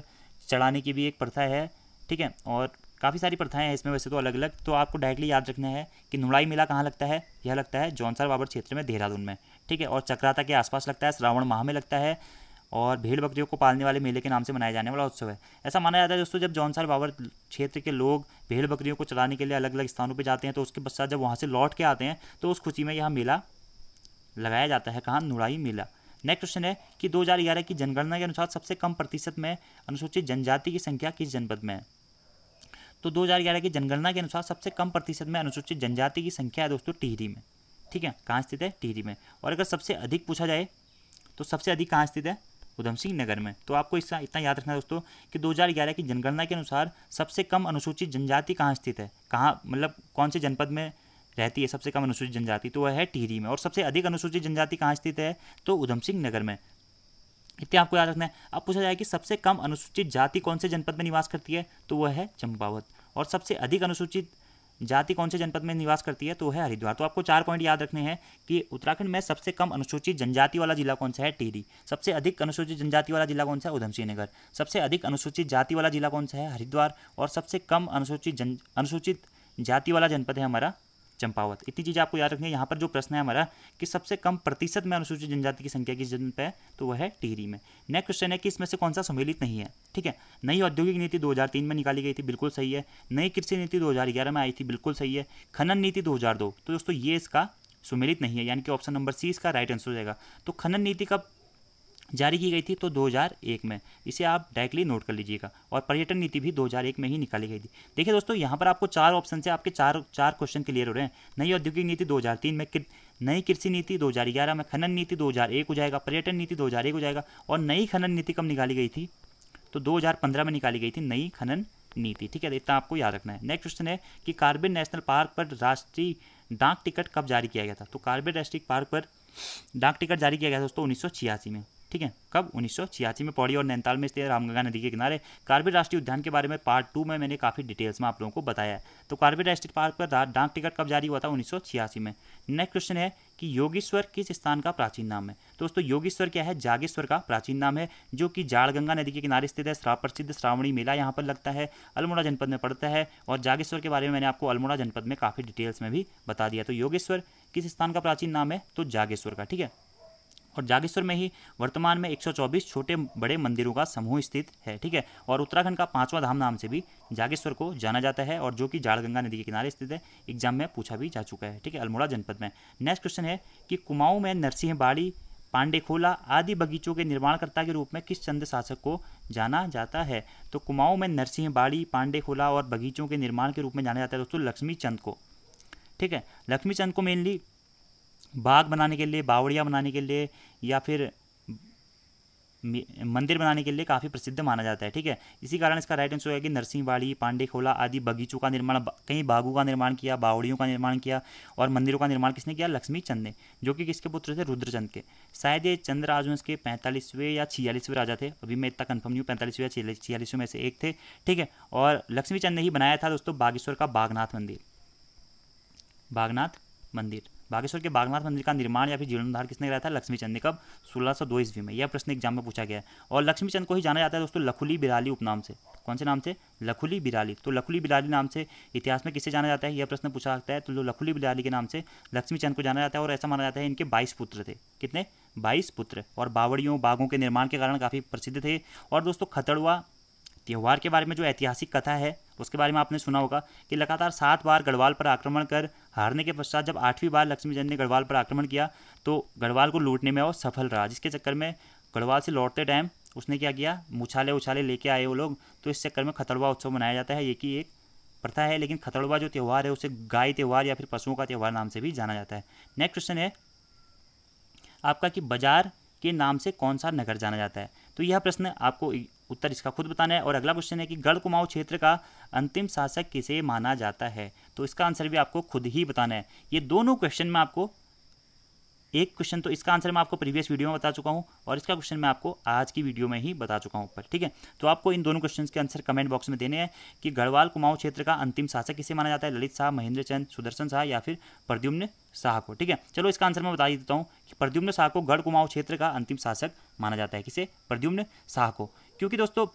चढ़ाने की भी एक प्रथा है ठीक है और काफ़ी सारी प्रथाएं हैं इसमें वैसे तो अलग अलग तो आपको डायरेक्टली याद रखना है कि नुड़ाई मेला कहाँ लगता है यह लगता है जौनसार बाबर क्षेत्र में देहरादून में ठीक है और चक्राता के आसपास लगता है श्रावण माह में लगता है और भेड़ बकरियों को पालने वाले मेले के नाम से मनाया जाने वाला उत्सव है ऐसा माना जाता है दोस्तों जब जौनसार बाबर क्षेत्र के लोग भेड़ बकरियों को चलाने के लिए अलग अलग स्थानों पर जाते हैं तो उसके पश्चात जब वहाँ से लौट के आते हैं तो उस खुशी में यह मेला लगाया जाता है कहाँ नुड़ाई मेला नेक्स्ट क्वेश्चन है कि 2011 की जनगणना के अनुसार सबसे कम प्रतिशत में अनुसूचित जनजाति की संख्या किस जनपद में है तो 2011 की जनगणना के अनुसार सबसे कम प्रतिशत में अनुसूचित जनजाति की संख्या है दोस्तों टिहरी में ठीक है कहाँ स्थित है टिहरी में और अगर सबसे अधिक पूछा जाए तो सबसे अधिक कहाँ स्थित है उधम सिंह नगर में तो आपको इसका इतना याद रखना है दोस्तों कि 2011 की जनगणना के अनुसार सबसे कम अनुसूचित जनजाति कहाँ स्थित है कहाँ मतलब कौन से जनपद में रहती है सबसे कम अनुसूचित जनजाति तो वह है टिहरी में और सबसे अधिक अनुसूचित जनजाति कहाँ स्थित है तो उधम सिंह नगर में इतने आपको याद रखना है अब पूछा जाए कि सबसे कम अनुसूचित जाति कौन से जनपद में निवास करती है तो वह है चंपावत और सबसे अधिक अनुसूचित जाति कौन से जनपद में निवास करती है तो है हरिद्वार तो आपको चार पॉइंट याद रखने हैं कि उत्तराखंड में सबसे कम अनुसूचित जनजाति वाला जिला कौन सा है टिहरी सबसे अधिक अनुसूचित जनजाति वाला जिला कौन सा है उधमसिंह नगर सबसे अधिक अनुसूचित जाति वाला जिला कौन सा है हरिद्वार और सबसे कम अनुसूचित जन अनुसूचित जाति वाला जनपद है हमारा चंपावत इतनी चीज़ आपको याद रखनी है यहाँ पर जो प्रश्न है हमारा कि सबसे कम प्रतिशत में अनुसूचित जनजाति की संख्या किस जन्म पर है तो वह है टिहरी में नेक्स्ट क्वेश्चन है कि इसमें से कौन सा सम्मिलित नहीं है ठीक है नई औद्योगिक नीति दो में निकाली गई थी बिल्कुल सही है नई कृषि नीति दो में आई थी बिल्कुल सही है खनन नीति दो तो दोस्तों ये इसका सुमेलित नहीं है यानी कि ऑप्शन नंबर सी इसका राइट आंसर हो जाएगा तो खनन नीति का जारी की गई थी तो 2001 में इसे आप डायरेक्टली नोट कर लीजिएगा और पर्यटन नीति भी 2001 में ही निकाली गई थी देखिए दोस्तों यहाँ पर आपको चार ऑप्शन से आपके चार चार क्वेश्चन क्लियर हो रहे हैं नई औद्योगिक नीति 2003 में किर, नई कृषि नीति 2011 में खनन नीति 2001 हो जाएगा पर्यटन नीति 2001 हो जाएगा और नई खनन नीति कब निकाली गई थी तो 2015 में निकाली गई थी नई खनन नीति ठीक है तो इतना आपको याद रखना है नेक्स्ट क्वेश्चन है कि कार्बिन नेशनल पार्क पर राष्ट्रीय डाक टिकट कब जारी किया गया था तो कार्बिन राष्ट्रीय पार्क पर डाक टिकट जारी किया गया था दोस्तों उन्नीस में ठीक है कब उन्नीस में पौड़ी और नैनताल में स्थित रामगंगा नदी के किनारे कार्बेट राष्ट्रीय उद्यान के बारे में पार्ट टू में मैंने काफ़ी डिटेल्स में आप लोगों को बताया तो कार्बेट राष्ट्रीय पार्क पर डाक टिकट कब जारी हुआ था उन्नीस में नेक्स्ट क्वेश्चन है कि योगेश्वर किस स्थान का प्राचीन नाम है तो दोस्तों योगेश्वर क्या है जागेश्वर का प्राचीन नाम है जो कि जाड़गंगा नदी के किनारे स्थित है प्रसिद्ध श्रावणी मेला यहाँ पर लगता है अल्मोड़ा जनपद में पड़ता है और जागेश्वर के बारे में मैंने आपको अल्मोड़ा जनपद में काफ़ी डिटेल्स में भी बता दिया तो योगेश्वर किस स्थान का प्राचीन नाम है तो जागेश्वर का ठीक है और जागेश्वर में ही वर्तमान में 124 छोटे बड़े मंदिरों का समूह स्थित है ठीक है और उत्तराखंड का पांचवा धाम नाम से भी जागेश्वर को जाना जाता है और जो कि जाड़गंगा नदी के किनारे स्थित है एग्जाम में पूछा भी जा चुका है ठीक है अल्मोड़ा जनपद में नेक्स्ट क्वेश्चन है कि कुमाऊं में नरसिंह बाड़ी पांडे खोला आदि बगीचों के निर्माणकर्ता के रूप में किस चंद शासक को जाना जाता है तो कुमाऊं में नरसिंह बाड़ी पांडे खोला और बगीचों के निर्माण के रूप में जाना जाता है दोस्तों लक्ष्मी चंद को ठीक है लक्ष्मी चंद को मेनली बाग बनाने के लिए बावड़िया बनाने के लिए या फिर मंदिर बनाने के लिए काफ़ी प्रसिद्ध माना जाता है ठीक है इसी कारण इसका राइट आंसर होगा कि नरसिंहवाड़ी पांडेखोला आदि बगीचों का निर्माण कहीं बागों का निर्माण किया बावड़ियों का निर्माण किया और मंदिरों का निर्माण किसने किया लक्ष्मी चंद ने जो कि किसके पुत्र थे रुद्रचंद के शायद ये राजवंश के पैंतालीसवें या छियालीसवें राजा थे अभी मैं इतना कन्फर्म नहीं हूँ पैंतालीसवें या छियालीसवें में से एक थे ठीक है और लक्ष्मी चंद ने ही बनाया था दोस्तों बागेश्वर का बागनाथ मंदिर बागनाथ मंदिर बागेश्वर के बागनाथ मंदिर का निर्माण या फिर जीर्णोद्धार किसने कराया था लक्ष्मीचंद ने कब सोलह सौ दो ईस्वी में यह प्रश्न एग्जाम में पूछा गया है और लक्ष्मीचंद को ही जाना जाता है दोस्तों लखुली बिराली उपनाम से कौन से नाम से लखुली बिराली तो लखुली बिराली नाम से इतिहास में किससे जाना जाता है यह प्रश्न पूछा जाता है तो जो लखुली बिराली के नाम से लक्ष्मीचंद को जाना जाता है और ऐसा माना जाता है इनके बाईस पुत्र थे कितने बाईस पुत्र और बावड़ियों बाघों के निर्माण के कारण काफ़ी प्रसिद्ध थे और दोस्तों खतड़वा त्यौहार के बारे में जो ऐतिहासिक कथा है उसके बारे में आपने सुना होगा कि लगातार सात बार गढ़वाल पर आक्रमण कर हारने के पश्चात जब आठवीं बार लक्ष्मीचंद ने गढ़वाल पर आक्रमण किया तो गढ़वाल को लूटने में वो सफल रहा जिसके चक्कर में गढ़वाल से लौटते टाइम उसने क्या किया मुछाले उछाले लेके आए वो लोग तो इस चक्कर में खतड़वा उत्सव मनाया जाता है ये कि एक प्रथा है लेकिन खतड़वा जो त्यौहार है उसे गाय त्यौहार या फिर पशुओं का त्यौहार नाम से भी जाना जाता है नेक्स्ट क्वेश्चन है आपका कि बाजार के नाम से कौन सा नगर जाना जाता है तो यह प्रश्न आपको उत्तर इसका खुद बताना है और अगला क्वेश्चन है कि गढ़ कुमाऊं क्षेत्र का अंतिम शासक किसे माना जाता है तो इसका आंसर भी आपको खुद ही बताना है ये दोनों क्वेश्चन में आपको एक क्वेश्चन तो इसका आंसर मैं आपको प्रीवियस वीडियो में बता चुका हूँ और इसका क्वेश्चन मैं आपको आज की वीडियो में ही बता चुका हूँ ऊपर ठीक है तो आपको इन दोनों क्वेश्चन के आंसर कमेंट बॉक्स में देने हैं कि गढ़वाल कुमाऊं क्षेत्र का अंतिम शासक किसे माना जाता है ललित शाह महेंद्र चंद सुदर्शन शाह या फिर प्रद्युम्न शाह को ठीक है चलो इसका आंसर मैं बता देता हूँ कि प्रद्युम्न शाह को गढ़ कुमाऊं क्षेत्र का अंतिम शासक माना जाता है किसे प्रद्युम्न शाह को क्योंकि दोस्तों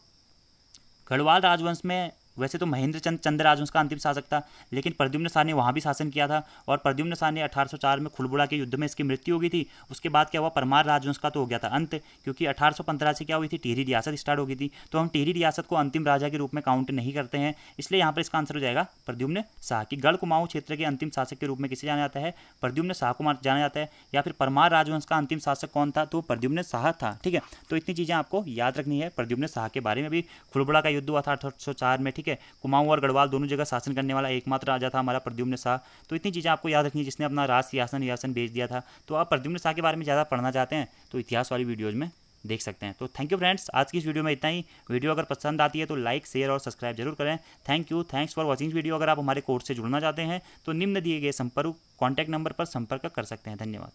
गढ़वाल राजवंश में वैसे तो महेंद्र चंद राज उसका अंतिम शासक था लेकिन प्रद्युम्न शाह ने वहाँ भी शासन किया था और प्रद्युम्न शाह ने चार में खुलबुड़ा के युद्ध में इसकी मृत्यु हो गई थी उसके बाद क्या हुआ परमार राजवंश का तो हो गया था अंत क्योंकि अठारह से क्या हुई थी टिहरी रियासत स्टार्ट हो गई थी तो हम टिहरी रियासत को अंतिम राजा के रूप में काउंट नहीं करते हैं इसलिए यहाँ पर इसका आंसर हो जाएगा प्रद्युम्न शाह की गढ़ कुमाऊं क्षेत्र के अंतिम शासक के रूप में किसे जाना जाता है प्रद्युम्न शाह को जाना जाता है या फिर परमार राजवंश का अंतिम शासक कौन था तो प्रद्युम्न शाह था ठीक है तो इतनी चीज़ें आपको याद रखनी है प्रद्युम्न शाह के बारे में भी खुलबुड़ा का युद्ध हुआ था अठारह में ठीक है ठीक है कुमाऊं और गढ़वाल दोनों जगह शासन करने वाला एकमात्र राजा था हमारा प्रद्युम्न शाह तो इतनी चीज़ें आपको याद रखनी है जिसने अपना राज सियासन यासन भेज दिया था तो आप प्रद्युम्न शाह के बारे में ज़्यादा पढ़ना चाहते हैं तो इतिहास वाली वीडियोज़ में देख सकते हैं तो थैंक यू फ्रेंड्स आज की इस वीडियो में इतना ही वीडियो अगर पसंद आती है तो लाइक शेयर और सब्सक्राइब जरूर करें thank you thanks for watching video अगर आप हमारे कोर्स से जुड़ना चाहते हैं तो निम्न दिए गए संपर्क कॉन्टैक्ट नंबर पर संपर्क कर सकते हैं धन्यवाद